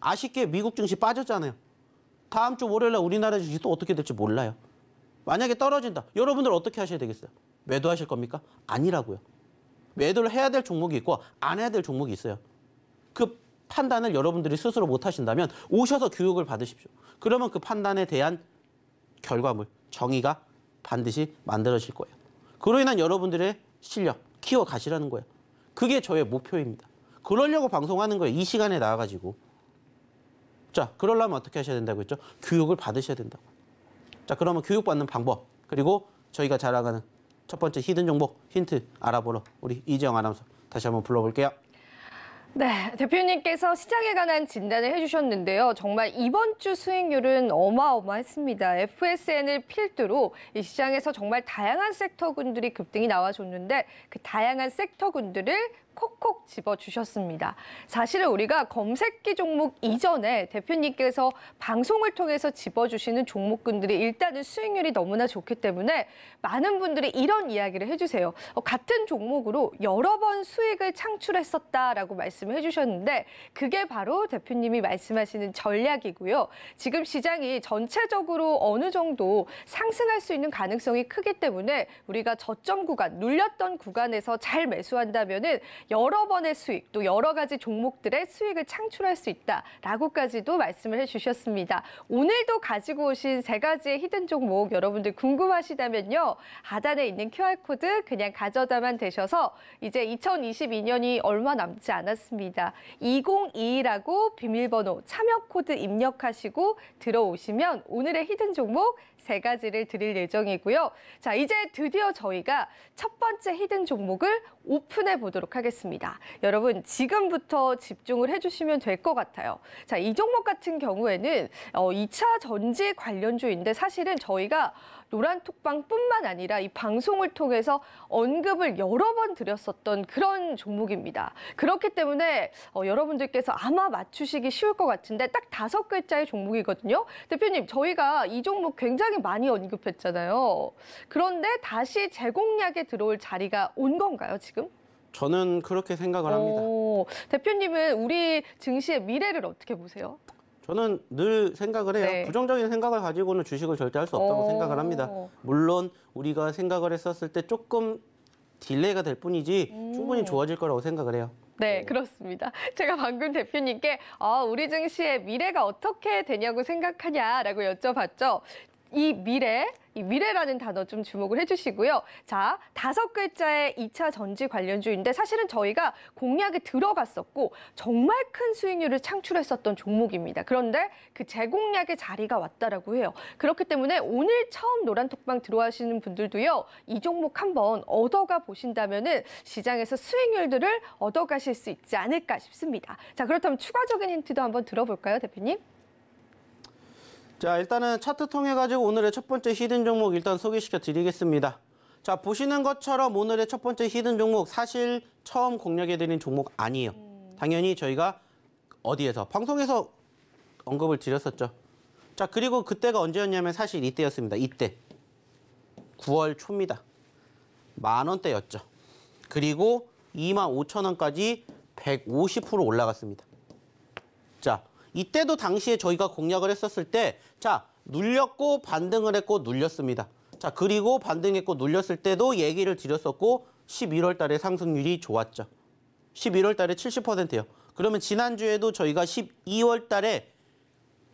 아쉽게 미국 증시 빠졌잖아요. 다음 주 월요일 날 우리나라 증시 또 어떻게 될지 몰라요. 만약에 떨어진다. 여러분들 어떻게 하셔야 되겠어요? 매도하실 겁니까? 아니라고요. 매도를 해야 될 종목이 있고 안 해야 될 종목이 있어요. 그 판단을 여러분들이 스스로 못 하신다면 오셔서 교육을 받으십시오. 그러면 그 판단에 대한 결과물, 정의가 반드시 만들어질 거예요. 그로 인한 여러분들의 실력 키워 가시라는 거예요. 그게 저의 목표입니다. 그러려고 방송하는 거예요. 이 시간에 나와가지고. 자, 그러려면 어떻게 하셔야 된다고 했죠? 교육을 받으셔야 된다고. 자, 그러면 교육받는 방법, 그리고 저희가 자랑하는 첫 번째 히든 정보, 힌트 알아보러 우리 이재영 아나운서 다시 한번 불러볼게요. 네, 대표님께서 시장에 관한 진단을 해주셨는데요. 정말 이번 주 수익률은 어마어마했습니다. FSN을 필두로 이 시장에서 정말 다양한 섹터군들이 급등이 나와줬는데 그 다양한 섹터군들을 콕콕 집어주셨습니다. 사실은 우리가 검색기 종목 이전에 대표님께서 방송을 통해서 집어주시는 종목군들이 일단은 수익률이 너무나 좋기 때문에 많은 분들이 이런 이야기를 해주세요. 어, 같은 종목으로 여러 번 수익을 창출했었다라고 말씀을 해주셨는데 그게 바로 대표님이 말씀하시는 전략이고요. 지금 시장이 전체적으로 어느 정도 상승할 수 있는 가능성이 크기 때문에 우리가 저점 구간, 눌렸던 구간에서 잘 매수한다면은 여러 번의 수익 또 여러 가지 종목들의 수익을 창출할 수 있다라고까지도 말씀을 해주셨습니다. 오늘도 가지고 오신 세 가지의 히든 종목 여러분들 궁금하시다면요 하단에 있는 QR 코드 그냥 가져다만 되셔서 이제 2022년이 얼마 남지 않았습니다. 2022라고 비밀번호 참여 코드 입력하시고 들어오시면 오늘의 히든 종목 세 가지를 드릴 예정이고요. 자, 이제 드디어 저희가 첫 번째 히든 종목을 오픈해 보도록 하겠습니다. 여러분 지금부터 집중을 해주시면 될 것 같아요. 자, 이 종목 같은 경우에는 어, 2차 전지 관련주인데 사실은 저희가 노란톡방뿐만 아니라 이 방송을 통해서 언급을 여러 번 드렸었던 그런 종목입니다. 그렇기 때문에 어, 여러분들께서 아마 맞추시기 쉬울 것 같은데 딱 다섯 글자의 종목이거든요. 대표님, 저희가 이 종목 굉장히 많이 언급했잖아요. 그런데 다시 제공략에 들어올 자리가 온 건가요, 지금? 저는 그렇게 생각을 합니다. 오, 대표님은 우리 증시의 미래를 어떻게 보세요? 저는 늘 생각을 해요. 네. 부정적인 생각을 가지고는 주식을 절대 할 수 없다고 어. 생각을 합니다. 물론 우리가 생각을 했었을 때 조금 딜레이가 될 뿐이지 음. 충분히 좋아질 거라고 생각을 해요. 네, 네. 그렇습니다. 제가 방금 대표님께 아, 우리 증시의 미래가 어떻게 되냐고 생각하냐라고 여쭤봤죠. 이 미래, 이 미래라는 단어 좀 주목을 해주시고요. 자, 다섯 글자의 2차 전지 관련주인데 사실은 저희가 공약에 들어갔었고 정말 큰 수익률을 창출했었던 종목입니다. 그런데 그 재공약의 자리가 왔다라고 해요. 그렇기 때문에 오늘 처음 노란톡방 들어와시는 분들도요. 이 종목 한번 얻어가 보신다면 은 시장에서 수익률들을 얻어가실 수 있지 않을까 싶습니다. 자, 그렇다면 추가적인 힌트도 한번 들어볼까요, 대표님? 자 일단은 차트 통해 가지고 오늘의 첫 번째 히든 종목 일단 소개시켜 드리겠습니다 자 보시는 것처럼 오늘의 첫 번째 히든 종목 사실 처음 공략해 드린 종목 아니에요 음. 당연히 저희가 어디에서 방송에서 언급을 드렸었죠 자 그리고 그때가 언제였냐면 사실 이때였습니다 이때 9월 초입니다 만 원대였죠 그리고 2만 5천 원까지 150% 올라갔습니다 이때도 당시에 저희가 공략을 했었을 때 자, 눌렸고 반등을 했고 눌렸습니다. 자, 그리고 반등했고 눌렸을 때도 얘기를 드렸었고 11월 달에 상승률이 좋았죠. 11월 달에 7 0요 그러면 지난주에도 저희가 12월 달에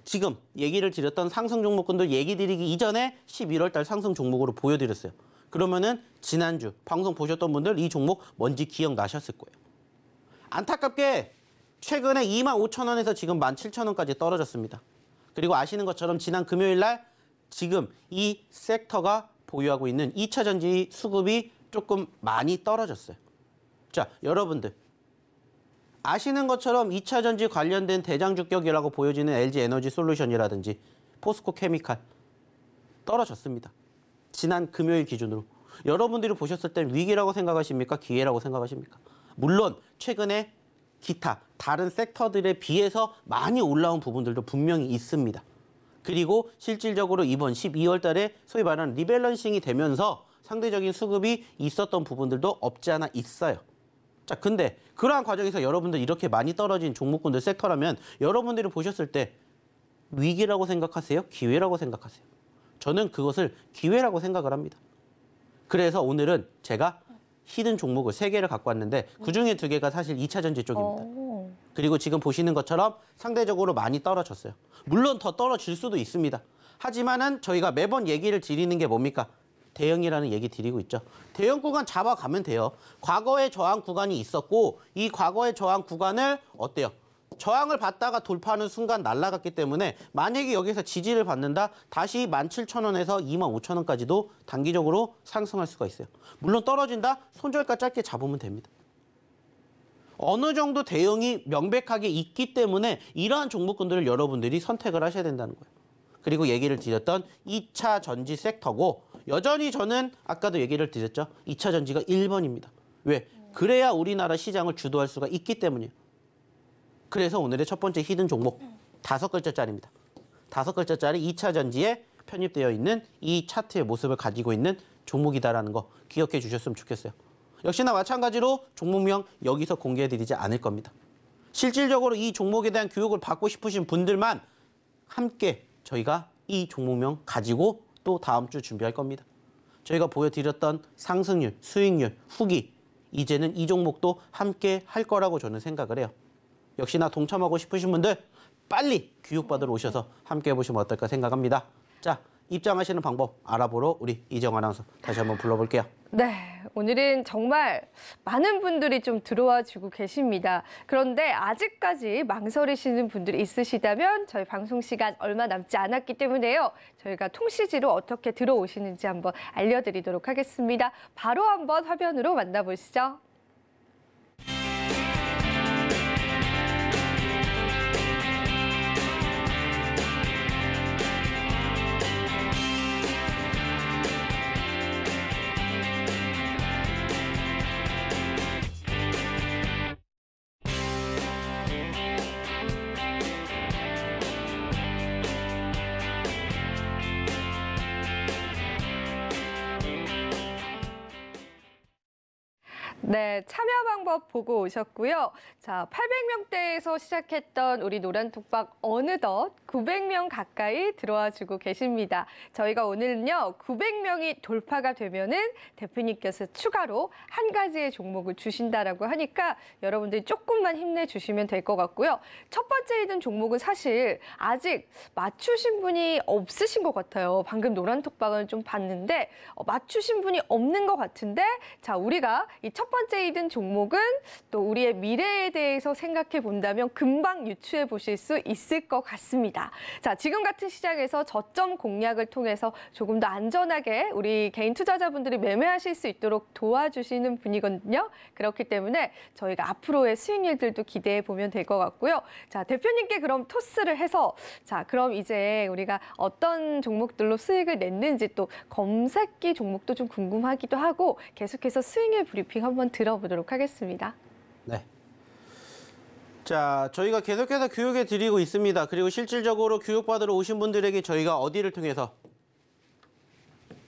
지금 얘기를 드렸던 상승 종목군들 얘기 드리기 이전에 11월 달 상승 종목으로 보여드렸어요. 그러면은 지난주 방송 보셨던 분들 이 종목 뭔지 기억나셨을 거예요. 안타깝게 최근에 2만 5천 원에서 지금 1만 7천 원까지 떨어졌습니다. 그리고 아시는 것처럼 지난 금요일 날 지금 이 섹터가 보유하고 있는 2차 전지 수급이 조금 많이 떨어졌어요. 자, 여러분들. 아시는 것처럼 2차 전지 관련된 대장 주격이라고 보여지는 LG 에너지 솔루션이라든지 포스코 케미칼 떨어졌습니다. 지난 금요일 기준으로. 여러분들이 보셨을 땐 위기라고 생각하십니까? 기회라고 생각하십니까? 물론 최근에 기타 다른 섹터들에 비해서 많이 올라온 부분들도 분명히 있습니다. 그리고 실질적으로 이번 12월 달에 소위 말하는 리밸런싱이 되면서 상대적인 수급이 있었던 부분들도 없지 않아 있어요. 자, 근데 그러한 과정에서 여러분들 이렇게 많이 떨어진 종목군들 섹터라면 여러분들이 보셨을 때 위기라고 생각하세요? 기회라고 생각하세요? 저는 그것을 기회라고 생각을 합니다. 그래서 오늘은 제가 히든 종목을 세개를 갖고 왔는데 그중에 두개가 사실 2차 전지 쪽입니다. 오. 어. 그리고 지금 보시는 것처럼 상대적으로 많이 떨어졌어요. 물론 더 떨어질 수도 있습니다. 하지만은 저희가 매번 얘기를 드리는 게 뭡니까? 대형이라는 얘기 드리고 있죠. 대형 구간 잡아가면 돼요. 과거에 저항 구간이 있었고 이과거에 저항 구간을 어때요? 저항을 받다가 돌파하는 순간 날아갔기 때문에 만약에 여기서 지지를 받는다 다시 17,000원에서 25,000원까지도 단기적으로 상승할 수가 있어요. 물론 떨어진다 손절가 짧게 잡으면 됩니다. 어느 정도 대응이 명백하게 있기 때문에 이러한 종목군들을 여러분들이 선택을 하셔야 된다는 거예요. 그리고 얘기를 드렸던 2차 전지 섹터고 여전히 저는 아까도 얘기를 드렸죠. 2차 전지가 1번입니다. 왜? 그래야 우리나라 시장을 주도할 수가 있기 때문이에요. 그래서 오늘의 첫 번째 히든 종목 음. 다섯 글자짜리입니다. 다섯 글자짜리 2차 전지에 편입되어 있는 이 차트의 모습을 가지고 있는 종목이다라는 거 기억해 주셨으면 좋겠어요. 역시나 마찬가지로 종목명 여기서 공개해드리지 않을 겁니다. 실질적으로 이 종목에 대한 교육을 받고 싶으신 분들만 함께 저희가 이 종목명 가지고 또 다음 주 준비할 겁니다. 저희가 보여드렸던 상승률, 수익률, 후기 이제는 이 종목도 함께 할 거라고 저는 생각을 해요. 역시나 동참하고 싶으신 분들 빨리 교육받으러 오셔서 함께 해보시면 어떨까 생각합니다. 자, 입장하시는 방법 알아보러 우리 이정 아나운서 다시 한번 불러볼게요. 네, 오늘은 정말 많은 분들이 좀 들어와 주고 계십니다. 그런데 아직까지 망설이시는 분들이 있으시다면 저희 방송 시간 얼마 남지 않았기 때문에요. 저희가 통시지로 어떻게 들어오시는지 한번 알려드리도록 하겠습니다. 바로 한번 화면으로 만나보시죠. 네, 참여 방법 보고 오셨고요. 자, 800명대에서 시작했던 우리 노란톡박 어느덧 900명 가까이 들어와 주고 계십니다. 저희가 오늘은요, 900명이 돌파가 되면은 대표님께서 추가로 한 가지의 종목을 주신다라고 하니까 여러분들이 조금만 힘내주시면 될 것 같고요. 첫 번째 있는 종목은 사실 아직 맞추신 분이 없으신 것 같아요. 방금 노란톡박은 좀 봤는데 어, 맞추신 분이 없는 것 같은데 자, 우리가 이 첫 번째 현재 이든 종목은 또 우리의 미래에 대해서 생각해 본다면 금방 유추해 보실 수 있을 것 같습니다. 자, 지금 같은 시장에서 저점 공략을 통해서 조금 더 안전하게 우리 개인 투자자분들이 매매하실 수 있도록 도와주시는 분이거든요. 그렇기 때문에 저희가 앞으로의 수익률들도 기대해 보면 될 것 같고요. 자, 대표님께 그럼 토스를 해서 자, 그럼 이제 우리가 어떤 종목들로 수익을 냈는지 또 검색기 종목도 좀 궁금하기도 하고 계속해서 수익률 브리핑 한번 들어보도록 하겠습니다. 네. 자, 저희가 계속해서 교육해 드리고 있습니다. 그리고 실질적으로 교육받으러 오신 분들에게 저희가 어디를 통해서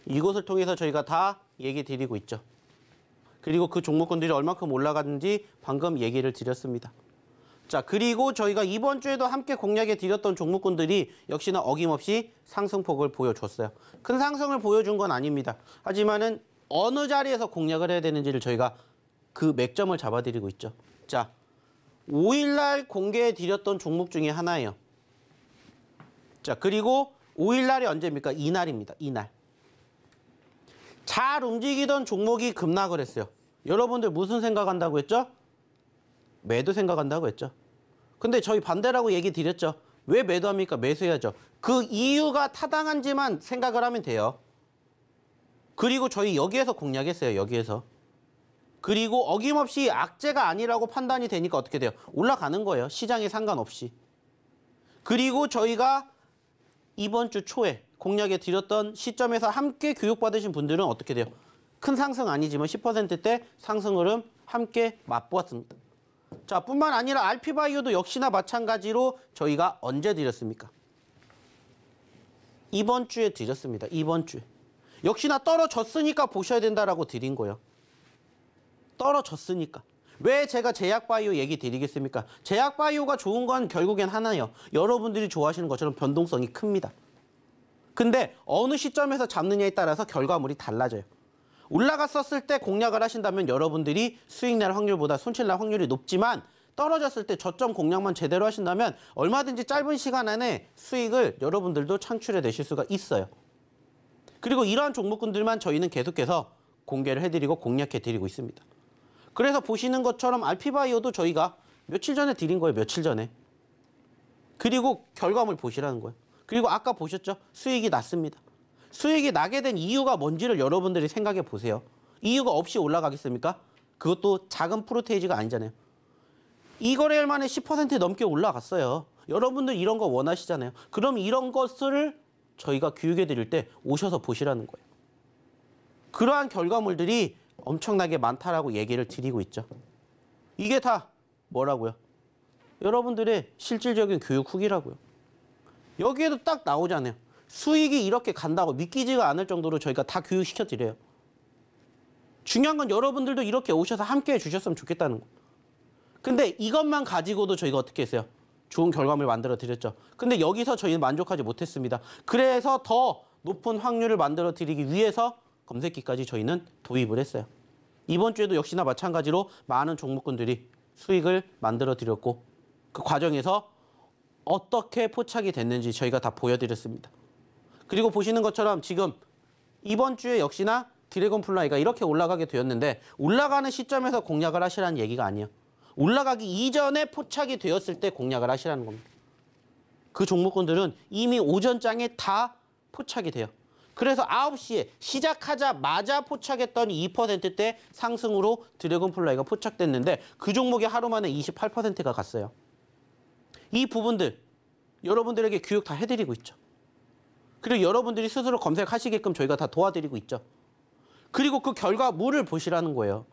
이곳을 통해서 저희가 다 얘기 드리고 있죠. 그리고 그 종목군들이 얼마큼 올라갔는지 방금 얘기를 드렸습니다. 자, 그리고 저희가 이번 주에도 함께 공략해 드렸던 종목군들이 역시나 어김없이 상승폭을 보여줬어요. 큰 상승을 보여준 건 아닙니다. 하지만은 어느 자리에서 공략을 해야 되는지를 저희가 그 맥점을 잡아드리고 있죠. 자, 5일날 공개해드렸던 종목 중에 하나예요. 자, 그리고 5일날이 언제입니까? 이날입니다. 이날. 잘 움직이던 종목이 급락을 했어요. 여러분들 무슨 생각한다고 했죠? 매도 생각한다고 했죠. 근데 저희 반대라고 얘기 드렸죠. 왜 매도합니까? 매수해야죠. 그 이유가 타당한지만 생각을 하면 돼요. 그리고 저희 여기에서 공략했어요. 여기에서. 그리고 어김없이 악재가 아니라고 판단이 되니까 어떻게 돼요? 올라가는 거예요. 시장에 상관없이. 그리고 저희가 이번 주 초에 공략에 드렸던 시점에서 함께 교육받으신 분들은 어떻게 돼요? 큰 상승 아니지만 10%대 상승 흐름 함께 맛보았습니다. 자, 뿐만 아니라 알피바이오도 역시나 마찬가지로 저희가 언제 드렸습니까? 이번 주에 드렸습니다. 이번 주에. 역시나 떨어졌으니까 보셔야 된다라고 드린 거예요. 떨어졌으니까. 왜 제가 제약바이오 얘기 드리겠습니까? 제약바이오가 좋은 건 결국엔 하나예요. 여러분들이 좋아하시는 것처럼 변동성이 큽니다. 근데 어느 시점에서 잡느냐에 따라서 결과물이 달라져요. 올라갔었을 때 공략을 하신다면 여러분들이 수익 날 확률보다 손실 날 확률이 높지만 떨어졌을 때 저점 공략만 제대로 하신다면 얼마든지 짧은 시간 안에 수익을 여러분들도 창출해 내실 수가 있어요. 그리고 이러한 종목군들만 저희는 계속해서 공개를 해드리고 공략해 드리고 있습니다. 그래서 보시는 것처럼 알피바이오도 저희가 며칠 전에 드린 거예요. 며칠 전에. 그리고 결과물 보시라는 거예요. 그리고 아까 보셨죠? 수익이 났습니다. 수익이 나게 된 이유가 뭔지를 여러분들이 생각해 보세요. 이유가 없이 올라가겠습니까? 그것도 작은 프로테이지가 아니잖아요. 이 거래일 만에 10% 넘게 올라갔어요. 여러분들 이런 거 원하시잖아요. 그럼 이런 것을 저희가 교육해 드릴 때 오셔서 보시라는 거예요. 그러한 결과물들이 엄청나게 많다라고 얘기를 드리고 있죠. 이게 다 뭐라고요? 여러분들의 실질적인 교육 후기라고요. 여기에도 딱 나오잖아요. 수익이 이렇게 간다고 믿기지가 않을 정도로 저희가 다 교육시켜 드려요. 중요한 건 여러분들도 이렇게 오셔서 함께 해주셨으면 좋겠다는 거. 근데 이것만 가지고도 저희가 어떻게 했어요? 좋은 결과물 만들어 드렸죠. 근데 여기서 저희는 만족하지 못했습니다. 그래서 더 높은 확률을 만들어 드리기 위해서 검색기까지 저희는 도입을 했어요. 이번 주에도 역시나 마찬가지로 많은 종목군들이 수익을 만들어 드렸고 그 과정에서 어떻게 포착이 됐는지 저희가 다 보여드렸습니다. 그리고 보시는 것처럼 지금 이번 주에 역시나 드래곤 플라이가 이렇게 올라가게 되었는데 올라가는 시점에서 공략을 하시라는 얘기가 아니에요. 올라가기 이전에 포착이 되었을 때 공략을 하시라는 겁니다. 그 종목군들은 이미 오전장에 다 포착이 돼요. 그래서 9시에 시작하자마자 포착했던 2%대 상승으로 드래곤플라이가 포착됐는데 그 종목이 하루 만에 28%가 갔어요. 이 부분들 여러분들에게 교육 다 해드리고 있죠. 그리고 여러분들이 스스로 검색하시게끔 저희가 다 도와드리고 있죠. 그리고 그 결과물을 보시라는 거예요.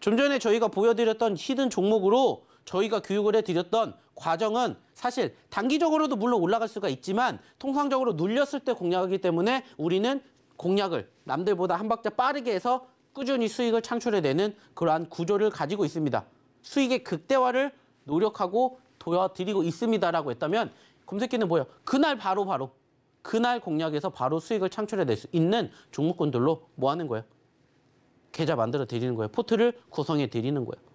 좀 전에 저희가 보여드렸던 히든 종목으로 저희가 교육을 해드렸던 과정은 사실 단기적으로도 물론 올라갈 수가 있지만 통상적으로 눌렸을 때공략이기 때문에 우리는 공략을 남들보다 한 박자 빠르게 해서 꾸준히 수익을 창출해내는 그러한 구조를 가지고 있습니다. 수익의 극대화를 노력하고 도와드리고 있습니다라고 했다면 검색기는 뭐예요? 그날 바로 바로 그날 공략에서 바로 수익을 창출해낼 수 있는 종목군들로 뭐 하는 거예요? 계좌 만들어 드리는 거예요. 포트를 구성해 드리는 거예요.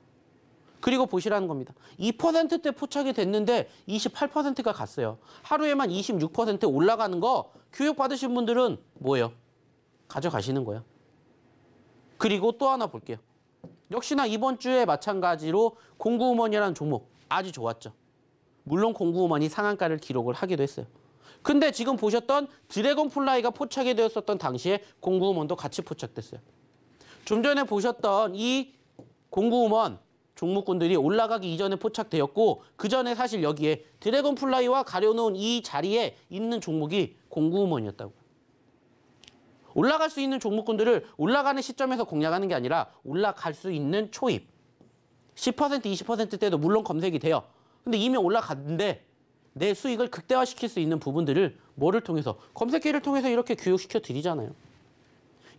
그리고 보시라는 겁니다. 2%대 포착이 됐는데 28%가 갔어요. 하루에만 26% 올라가는 거 교육 받으신 분들은 뭐예요? 가져가시는 거예요. 그리고 또 하나 볼게요. 역시나 이번 주에 마찬가지로 공구음원이라는 종목 아주 좋았죠. 물론 공구음원이 상한가를 기록을 하기도 했어요. 근데 지금 보셨던 드래곤플라이가 포착이 되었었던 당시에 공구음원도 같이 포착됐어요. 좀 전에 보셨던 이 공구음원 종목군들이 올라가기 이전에 포착되었고 그 전에 사실 여기에 드래곤플라이와 가려놓은 이 자리에 있는 종목이 공구음원이었다고. 올라갈 수 있는 종목군들을 올라가는 시점에서 공략하는 게 아니라 올라갈 수 있는 초입. 10% 20%대도 물론 검색이 돼요. 근데 이미 올라갔는데 내 수익을 극대화시킬 수 있는 부분들을 뭐를 통해서 검색기를 통해서 이렇게 교육시켜 드리잖아요.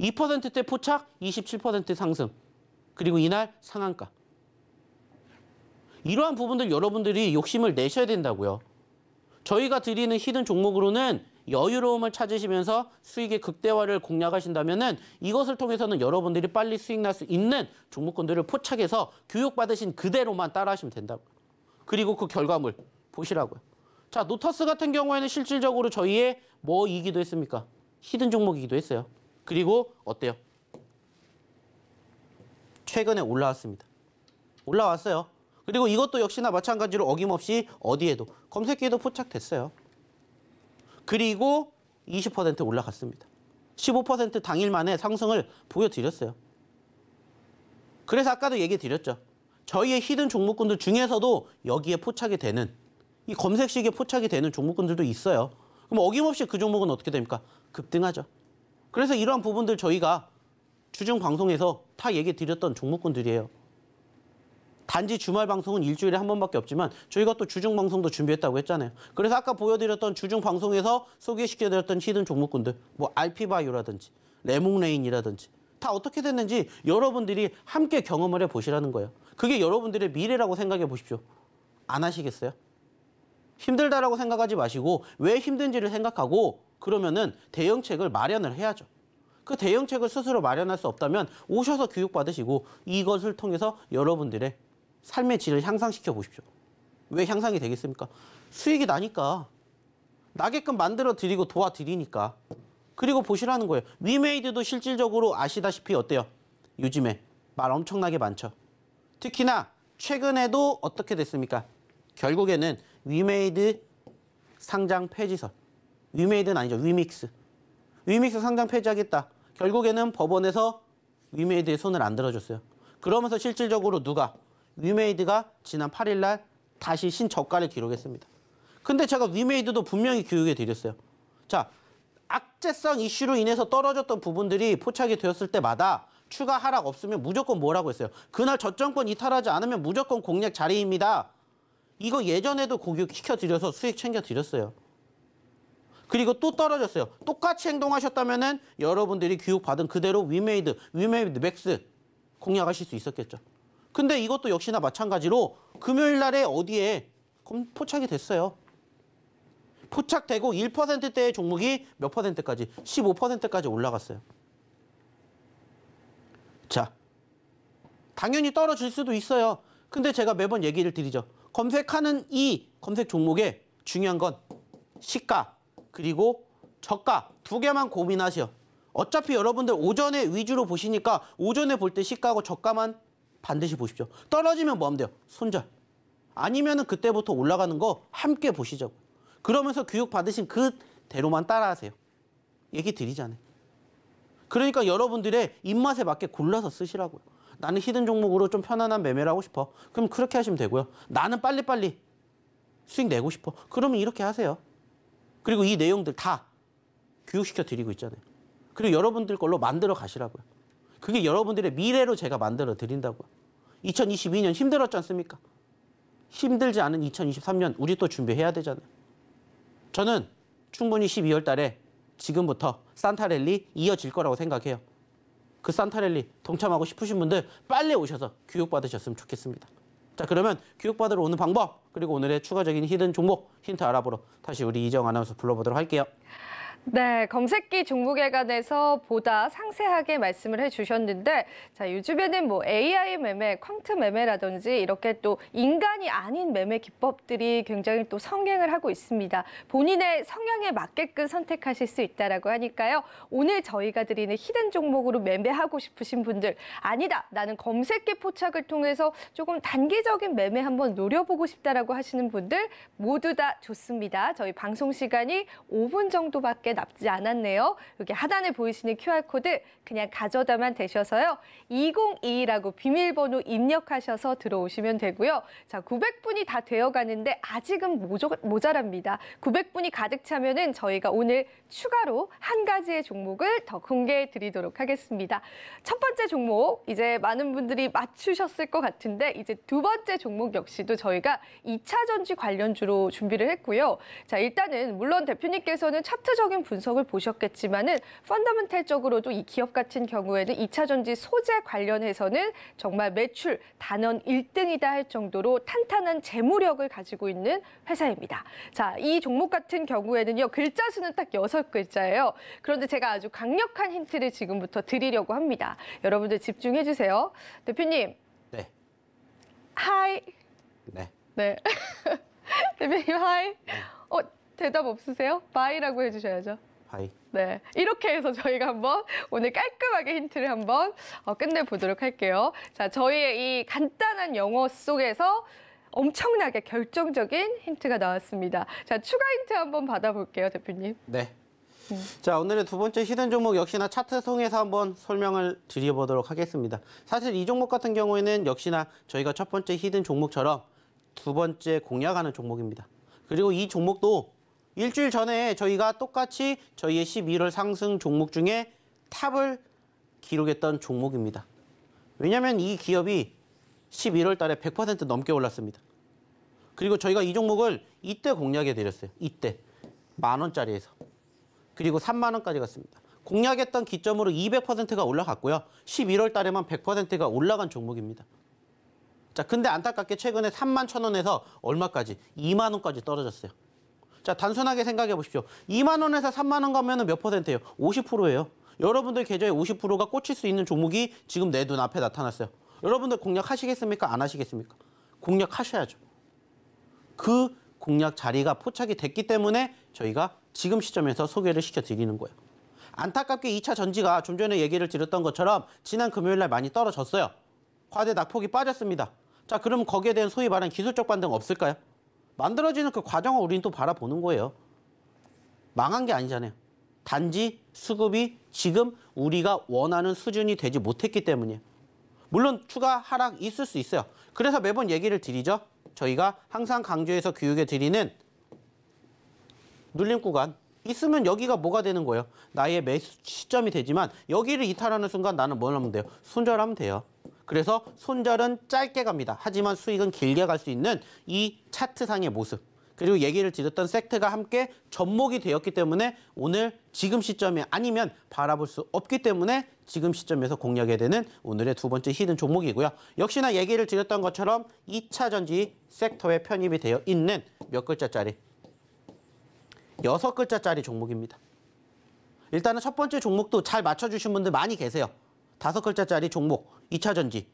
2%대 포착, 27% 상승. 그리고 이날 상한가. 이러한 부분들 여러분들이 욕심을 내셔야 된다고요. 저희가 드리는 히든 종목으로는 여유로움을 찾으시면서 수익의 극대화를 공략하신다면 은 이것을 통해서는 여러분들이 빨리 수익 날 수 있는 종목권들을 포착해서 교육받으신 그대로만 따라하시면 된다고 그리고 그 결과물 보시라고요. 자, 노터스 같은 경우에는 실질적으로 저희의 뭐이기도 했습니까? 히든 종목이기도 했어요. 그리고 어때요? 최근에 올라왔습니다. 올라왔어요. 그리고 이것도 역시나 마찬가지로 어김없이 어디에도 검색기에도 포착됐어요. 그리고 20% 올라갔습니다. 15% 당일 만에 상승을 보여드렸어요. 그래서 아까도 얘기 드렸죠. 저희의 히든 종목군들 중에서도 여기에 포착이 되는 이 검색식에 포착이 되는 종목군들도 있어요. 그럼 어김없이 그 종목은 어떻게 됩니까? 급등하죠. 그래서 이러한 부분들 저희가 주중 방송에서 다 얘기 드렸던 종목군들이에요. 단지 주말 방송은 일주일에 한 번밖에 없지만 저희가 또 주중 방송도 준비했다고 했잖아요. 그래서 아까 보여드렸던 주중 방송에서 소개시켜드렸던 히든 종목군들 뭐 알피바이오라든지 레몽레인이라든지 다 어떻게 됐는지 여러분들이 함께 경험을 해보시라는 거예요. 그게 여러분들의 미래라고 생각해 보십시오. 안 하시겠어요? 힘들다라고 생각하지 마시고 왜 힘든지를 생각하고 그러면은 대응책을 마련을 해야죠. 그 대응책을 스스로 마련할 수 없다면 오셔서 교육받으시고 이것을 통해서 여러분들의 삶의 질을 향상시켜 보십시오. 왜 향상이 되겠습니까? 수익이 나니까. 나게끔 만들어 드리고 도와드리니까. 그리고 보시라는 거예요. 위메이드도 실질적으로 아시다시피 어때요? 요즘에 말 엄청나게 많죠. 특히나 최근에도 어떻게 됐습니까? 결국에는 위메이드 상장 폐지설. 위메이드는 아니죠. 위믹스. 위믹스 상장 폐지하겠다. 결국에는 법원에서 위메이드에 손을 안 들어줬어요. 그러면서 실질적으로 누가 위메이드가 지난 8일 날 다시 신저가를 기록했습니다. 근데 제가 위메이드도 분명히 교육해 드렸어요. 자, 악재성 이슈로 인해서 떨어졌던 부분들이 포착이 되었을 때마다 추가 하락 없으면 무조건 뭐라고 했어요? 그날 저점권 이탈하지 않으면 무조건 공략 자리입니다. 이거 예전에도 고교시켜드려서 수익 챙겨드렸어요. 그리고 또 떨어졌어요. 똑같이 행동하셨다면 은 여러분들이 교육받은 그대로 위메이드, 위메이드 맥스 공략하실 수 있었겠죠. 근데 이것도 역시나 마찬가지로 금요일 날에 어디에 포착이 됐어요. 포착되고 1%대의 종목이 몇 퍼센트까지? 15%까지 올라갔어요. 자, 당연히 떨어질 수도 있어요. 근데 제가 매번 얘기를 드리죠. 검색하는 이 검색 종목에 중요한 건 시가 그리고 저가 두 개만 고민하세요. 어차피 여러분들 오전에 위주로 보시니까 오전에 볼 때 시가하고 저가만 반드시 보십시오. 떨어지면 뭐 하면 돼요? 손절. 아니면은 그때부터 올라가는 거 함께 보시죠. 그러면서 교육 받으신 그대로만 따라하세요. 얘기 드리잖아요. 그러니까 여러분들의 입맛에 맞게 골라서 쓰시라고요. 나는 히든 종목으로 좀 편안한 매매를 하고 싶어. 그럼 그렇게 하시면 되고요. 나는 빨리빨리 수익 내고 싶어. 그러면 이렇게 하세요. 그리고 이 내용들 다 교육시켜 드리고 있잖아요. 그리고 여러분들 걸로 만들어 가시라고요. 그게 여러분들의 미래로 제가 만들어 드린다고요. 2022년 힘들었지 않습니까? 힘들지 않은 2023년 우리 또 준비해야 되잖아요. 저는 충분히 12월 달에 지금부터 산타랠리 이어질 거라고 생각해요. 그 산타랠리 동참하고 싶으신 분들 빨리 오셔서 교육받으셨으면 좋겠습니다. 자 그러면 교육받으러 오는 방법 그리고 오늘의 추가적인 히든 종목 힌트 알아보러 다시 우리 이정 아나운서 불러보도록 할게요. 네, 검색기 종목에관해서 보다 상세하게 말씀을 해주셨는데, 자 요즘에는 뭐 AI 매매, 퀀트 매매라든지 이렇게 또 인간이 아닌 매매 기법들이 굉장히 또 성행을 하고 있습니다. 본인의 성향에 맞게끔 선택하실 수 있다라고 하니까요. 오늘 저희가 드리는 히든 종목으로 매매하고 싶으신 분들, 아니다, 나는 검색기 포착을 통해서 조금 단기적인 매매 한번 노려보고 싶다라고 하시는 분들 모두 다 좋습니다. 저희 방송 시간이 5분 정도밖에 납지 않았네요. 여기 하단에 보이시는 QR코드 그냥 가져다만 되셔서요 2022라고 비밀번호 입력하셔서 들어오시면 되고요. 자, 900분이 다 되어가는데 아직은 모조, 모자랍니다. 900분이 가득 차면은 저희가 오늘 추가로 한 가지의 종목을 더 공개해 드리도록 하겠습니다. 첫 번째 종목, 이제 많은 분들이 맞추셨을 것 같은데 이제 두 번째 종목 역시도 저희가 2차 전지 관련주로 준비를 했고요. 자, 일단은 물론 대표님께서는 차트적인 분석을 보셨겠지만은 펀더멘탈적으로도 이 기업 같은 경우에는 이차 전지 소재 관련해서는 정말 매출 단원 일등이다할 정도로 탄탄한 재무력을 가지고 있는 회사입니다. 자, 이 종목 같은 경우에는요. 글자 수는 딱 여섯 글자예요. 그런데 제가 아주 강력한 힌트를 지금부터 드리려고 합니다. 여러분들 집중해 주세요. 대표님. 네. 하이. 네. 네. (laughs) 대표님 하이. 네. 대답 없으세요? 바이라고 해주셔야죠. 바이. 네, 이렇게 해서 저희가 한번 오늘 깔끔하게 힌트를 한번 어, 끝내보도록 할게요. 자, 저희의 이 간단한 영어 속에서 엄청나게 결정적인 힌트가 나왔습니다. 자, 추가 힌트 한번 받아볼게요, 대표님. 네. 음. 자, 오늘의 두 번째 히든 종목 역시나 차트송에서 한번 설명을 드려보도록 하겠습니다. 사실 이 종목 같은 경우에는 역시나 저희가 첫 번째 히든 종목처럼 두 번째 공략하는 종목입니다. 그리고 이 종목도 일주일 전에 저희가 똑같이 저희의 11월 상승 종목 중에 탑을 기록했던 종목입니다. 왜냐하면 이 기업이 11월 달에 100% 넘게 올랐습니다. 그리고 저희가 이 종목을 이때 공략해 드렸어요. 이때 만 원짜리에서 그리고 3만 원까지 갔습니다. 공략했던 기점으로 200%가 올라갔고요. 11월 달에만 100%가 올라간 종목입니다. 자, 근데 안타깝게 최근에 3만 천 원에서 얼마까지? 2만 원까지 떨어졌어요. 자, 단순하게 생각해 보십시오. 2만 원에서 3만 원 가면 몇 퍼센트예요? 50%예요. 여러분들 계좌에 50%가 꽂힐 수 있는 종목이 지금 내 눈앞에 나타났어요. 여러분들 공략하시겠습니까? 안 하시겠습니까? 공략하셔야죠. 그 공략 자리가 포착이 됐기 때문에 저희가 지금 시점에서 소개를 시켜드리는 거예요. 안타깝게 2차 전지가 좀 전에 얘기를 드렸던 것처럼 지난 금요일 날 많이 떨어졌어요. 과대 낙폭이 빠졌습니다. 자, 그럼 거기에 대한 소위 말한 기술적 반등 없을까요? 만들어지는 그 과정을 우리는 또 바라보는 거예요. 망한 게 아니잖아요. 단지 수급이 지금 우리가 원하는 수준이 되지 못했기 때문이에요. 물론 추가 하락 있을 수 있어요. 그래서 매번 얘기를 드리죠. 저희가 항상 강조해서 교육에 드리는 눌림 구간. 있으면 여기가 뭐가 되는 거예요? 나의 매수 시점이 되지만 여기를 이탈하는 순간 나는 뭘 하면 돼요? 손절하면 돼요. 그래서 손절은 짧게 갑니다. 하지만 수익은 길게 갈 수 있는 이 차트상의 모습. 그리고 얘기를 드렸던 섹트가 함께 접목이 되었기 때문에 오늘 지금 시점에 아니면 바라볼 수 없기 때문에 지금 시점에서 공략해야 되는 오늘의 두 번째 히든 종목이고요. 역시나 얘기를 드렸던 것처럼 2차 전지 섹터에 편입이 되어 있는 몇 글자짜리? 여섯 글자짜리 종목입니다. 일단은 첫 번째 종목도 잘 맞춰주신 분들 많이 계세요. 다섯 글자짜리 종목 2차 전지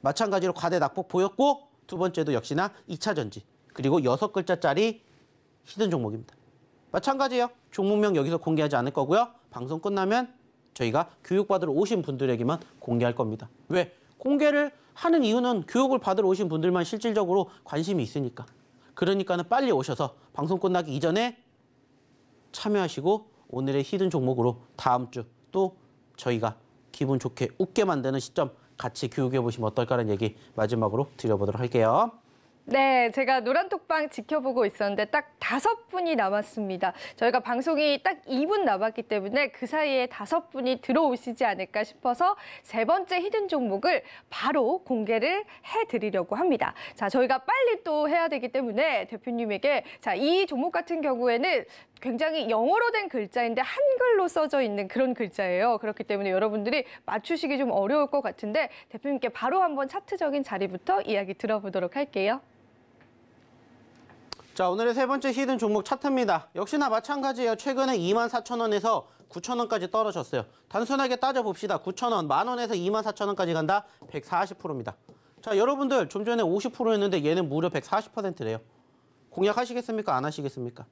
마찬가지로 과대 낙폭 보였고 두 번째도 역시나 2차 전지 그리고 여섯 글자짜리 히든 종목입니다. 마찬가지예요. 종목명 여기서 공개하지 않을 거고요. 방송 끝나면 저희가 교육받으러 오신 분들에게만 공개할 겁니다. 왜? 공개를 하는 이유는 교육을 받으러 오신 분들만 실질적으로 관심이 있으니까. 그러니까는 빨리 오셔서 방송 끝나기 이전에 참여하시고 오늘의 히든 종목으로 다음 주 또 저희가 기분 좋게 웃게 만드는 시점 같이 교육해 보시면 어떨까라는 얘기 마지막으로 드려보도록 할게요. 네, 제가 노란톡방 지켜보고 있었는데 딱 다섯 분이 남았습니다. 저희가 방송이 딱 2분 남았기 때문에 그 사이에 다섯 분이 들어오시지 않을까 싶어서 세 번째 히든 종목을 바로 공개를 해드리려고 합니다. 자, 저희가 빨리 또 해야 되기 때문에 대표님에게 자, 이 종목 같은 경우에는 굉장히 영어로 된 글자인데 한글로 써져 있는 그런 글자예요. 그렇기 때문에 여러분들이 맞추시기 좀 어려울 것 같은데 대표님께 바로 한번 차트적인 자리부터 이야기 들어보도록 할게요. 자, 오늘의 세 번째 히든 종목 차트입니다. 역시나 마찬가지예요. 최근에 24,000원에서 9,000원까지 떨어졌어요. 단순하게 따져봅시다. 9,000원, 만원에서 24,000원까지 간다. 140%입니다. 자, 여러분들 좀 전에 50%였는데 얘는 무려 140%래요. 공략하시겠습니까? 안 하시겠습니까?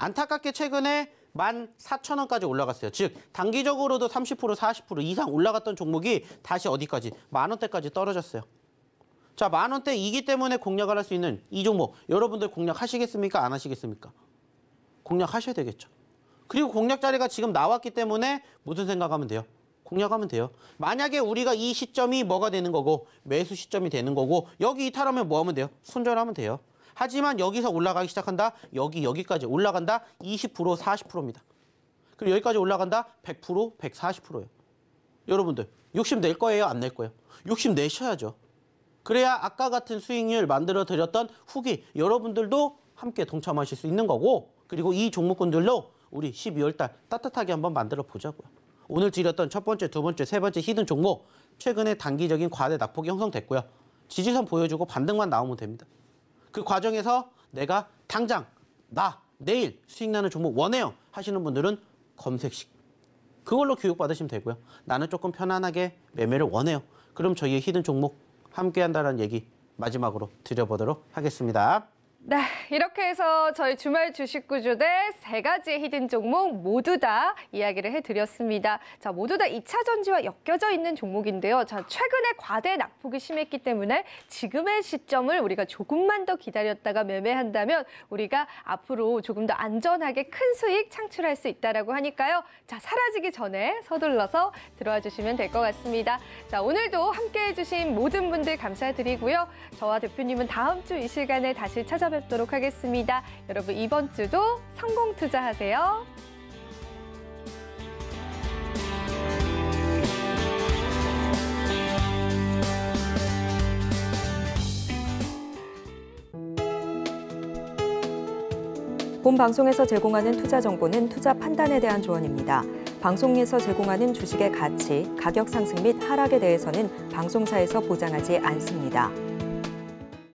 안타깝게 최근에 1 4 0 0 0 원까지 올라갔어요. 즉 단기적으로도 30% 40% 이상 올라갔던 종목이 다시 어디까지? 만 원대까지 떨어졌어요. 자, 만 원대이기 때문에 공략을 할 수 있는 이 종목 여러분들 공략하시겠습니까? 안 하시겠습니까? 공략하셔야 되겠죠. 그리고 공략 자리가 지금 나왔기 때문에 무슨 생각하면 돼요? 공략하면 돼요. 만약에 우리가 이 시점이 뭐가 되는 거고 매수 시점이 되는 거고 여기 이탈하면 뭐 하면 돼요? 손절하면 돼요. 하지만 여기서 올라가기 시작한다. 여기 여기까지 올라간다. 20% 40%입니다. 그리고 여기까지 올라간다. 100% 140%예요. 여러분들 욕심 낼 거예요? 안 낼 거예요? 욕심 내셔야죠. 그래야 아까 같은 수익률 만들어 드렸던 후기 여러분들도 함께 동참하실 수 있는 거고 그리고 이 종목군들로 우리 12월 달 따뜻하게 한번 만들어 보자고요. 오늘 드렸던 첫 번째, 두 번째, 세 번째 히든 종목 최근에 단기적인 과대 낙폭이 형성됐고요. 지지선 보여주고 반등만 나오면 됩니다. 그 과정에서 내가 당장 나 내일 수익 나는 종목 원해요 하시는 분들은 검색식 그걸로 교육받으시면 되고요. 나는 조금 편안하게 매매를 원해요. 그럼 저희의 히든 종목 함께한다는 얘기 마지막으로 드려보도록 하겠습니다. 네, 이렇게 해서 저희 주말 주식 구조 대세 가지의 히든 종목 모두 다 이야기를 해드렸습니다. 자, 모두 다 2차 전지와 엮여져 있는 종목인데요. 자, 최근에 과대 낙폭이 심했기 때문에 지금의 시점을 우리가 조금만 더 기다렸다가 매매한다면 우리가 앞으로 조금 더 안전하게 큰 수익 창출할 수 있다라고 하니까요. 자, 사라지기 전에 서둘러서 들어와 주시면 될 것 같습니다. 자, 오늘도 함께 해주신 모든 분들 감사드리고요. 저와 대표님은 다음 주 이 시간에 다시 찾아 찾아뵙도록 하겠습니다. 여러분 이번 주도 성공 투자하세요. 본 방송에서 제공하는 투자 정보는 투자 판단에 대한 조언입니다. 방송에서 제공하는 주식의 가치, 가격 상승 및 하락에 대해서는 방송사에서 보장하지 않습니다.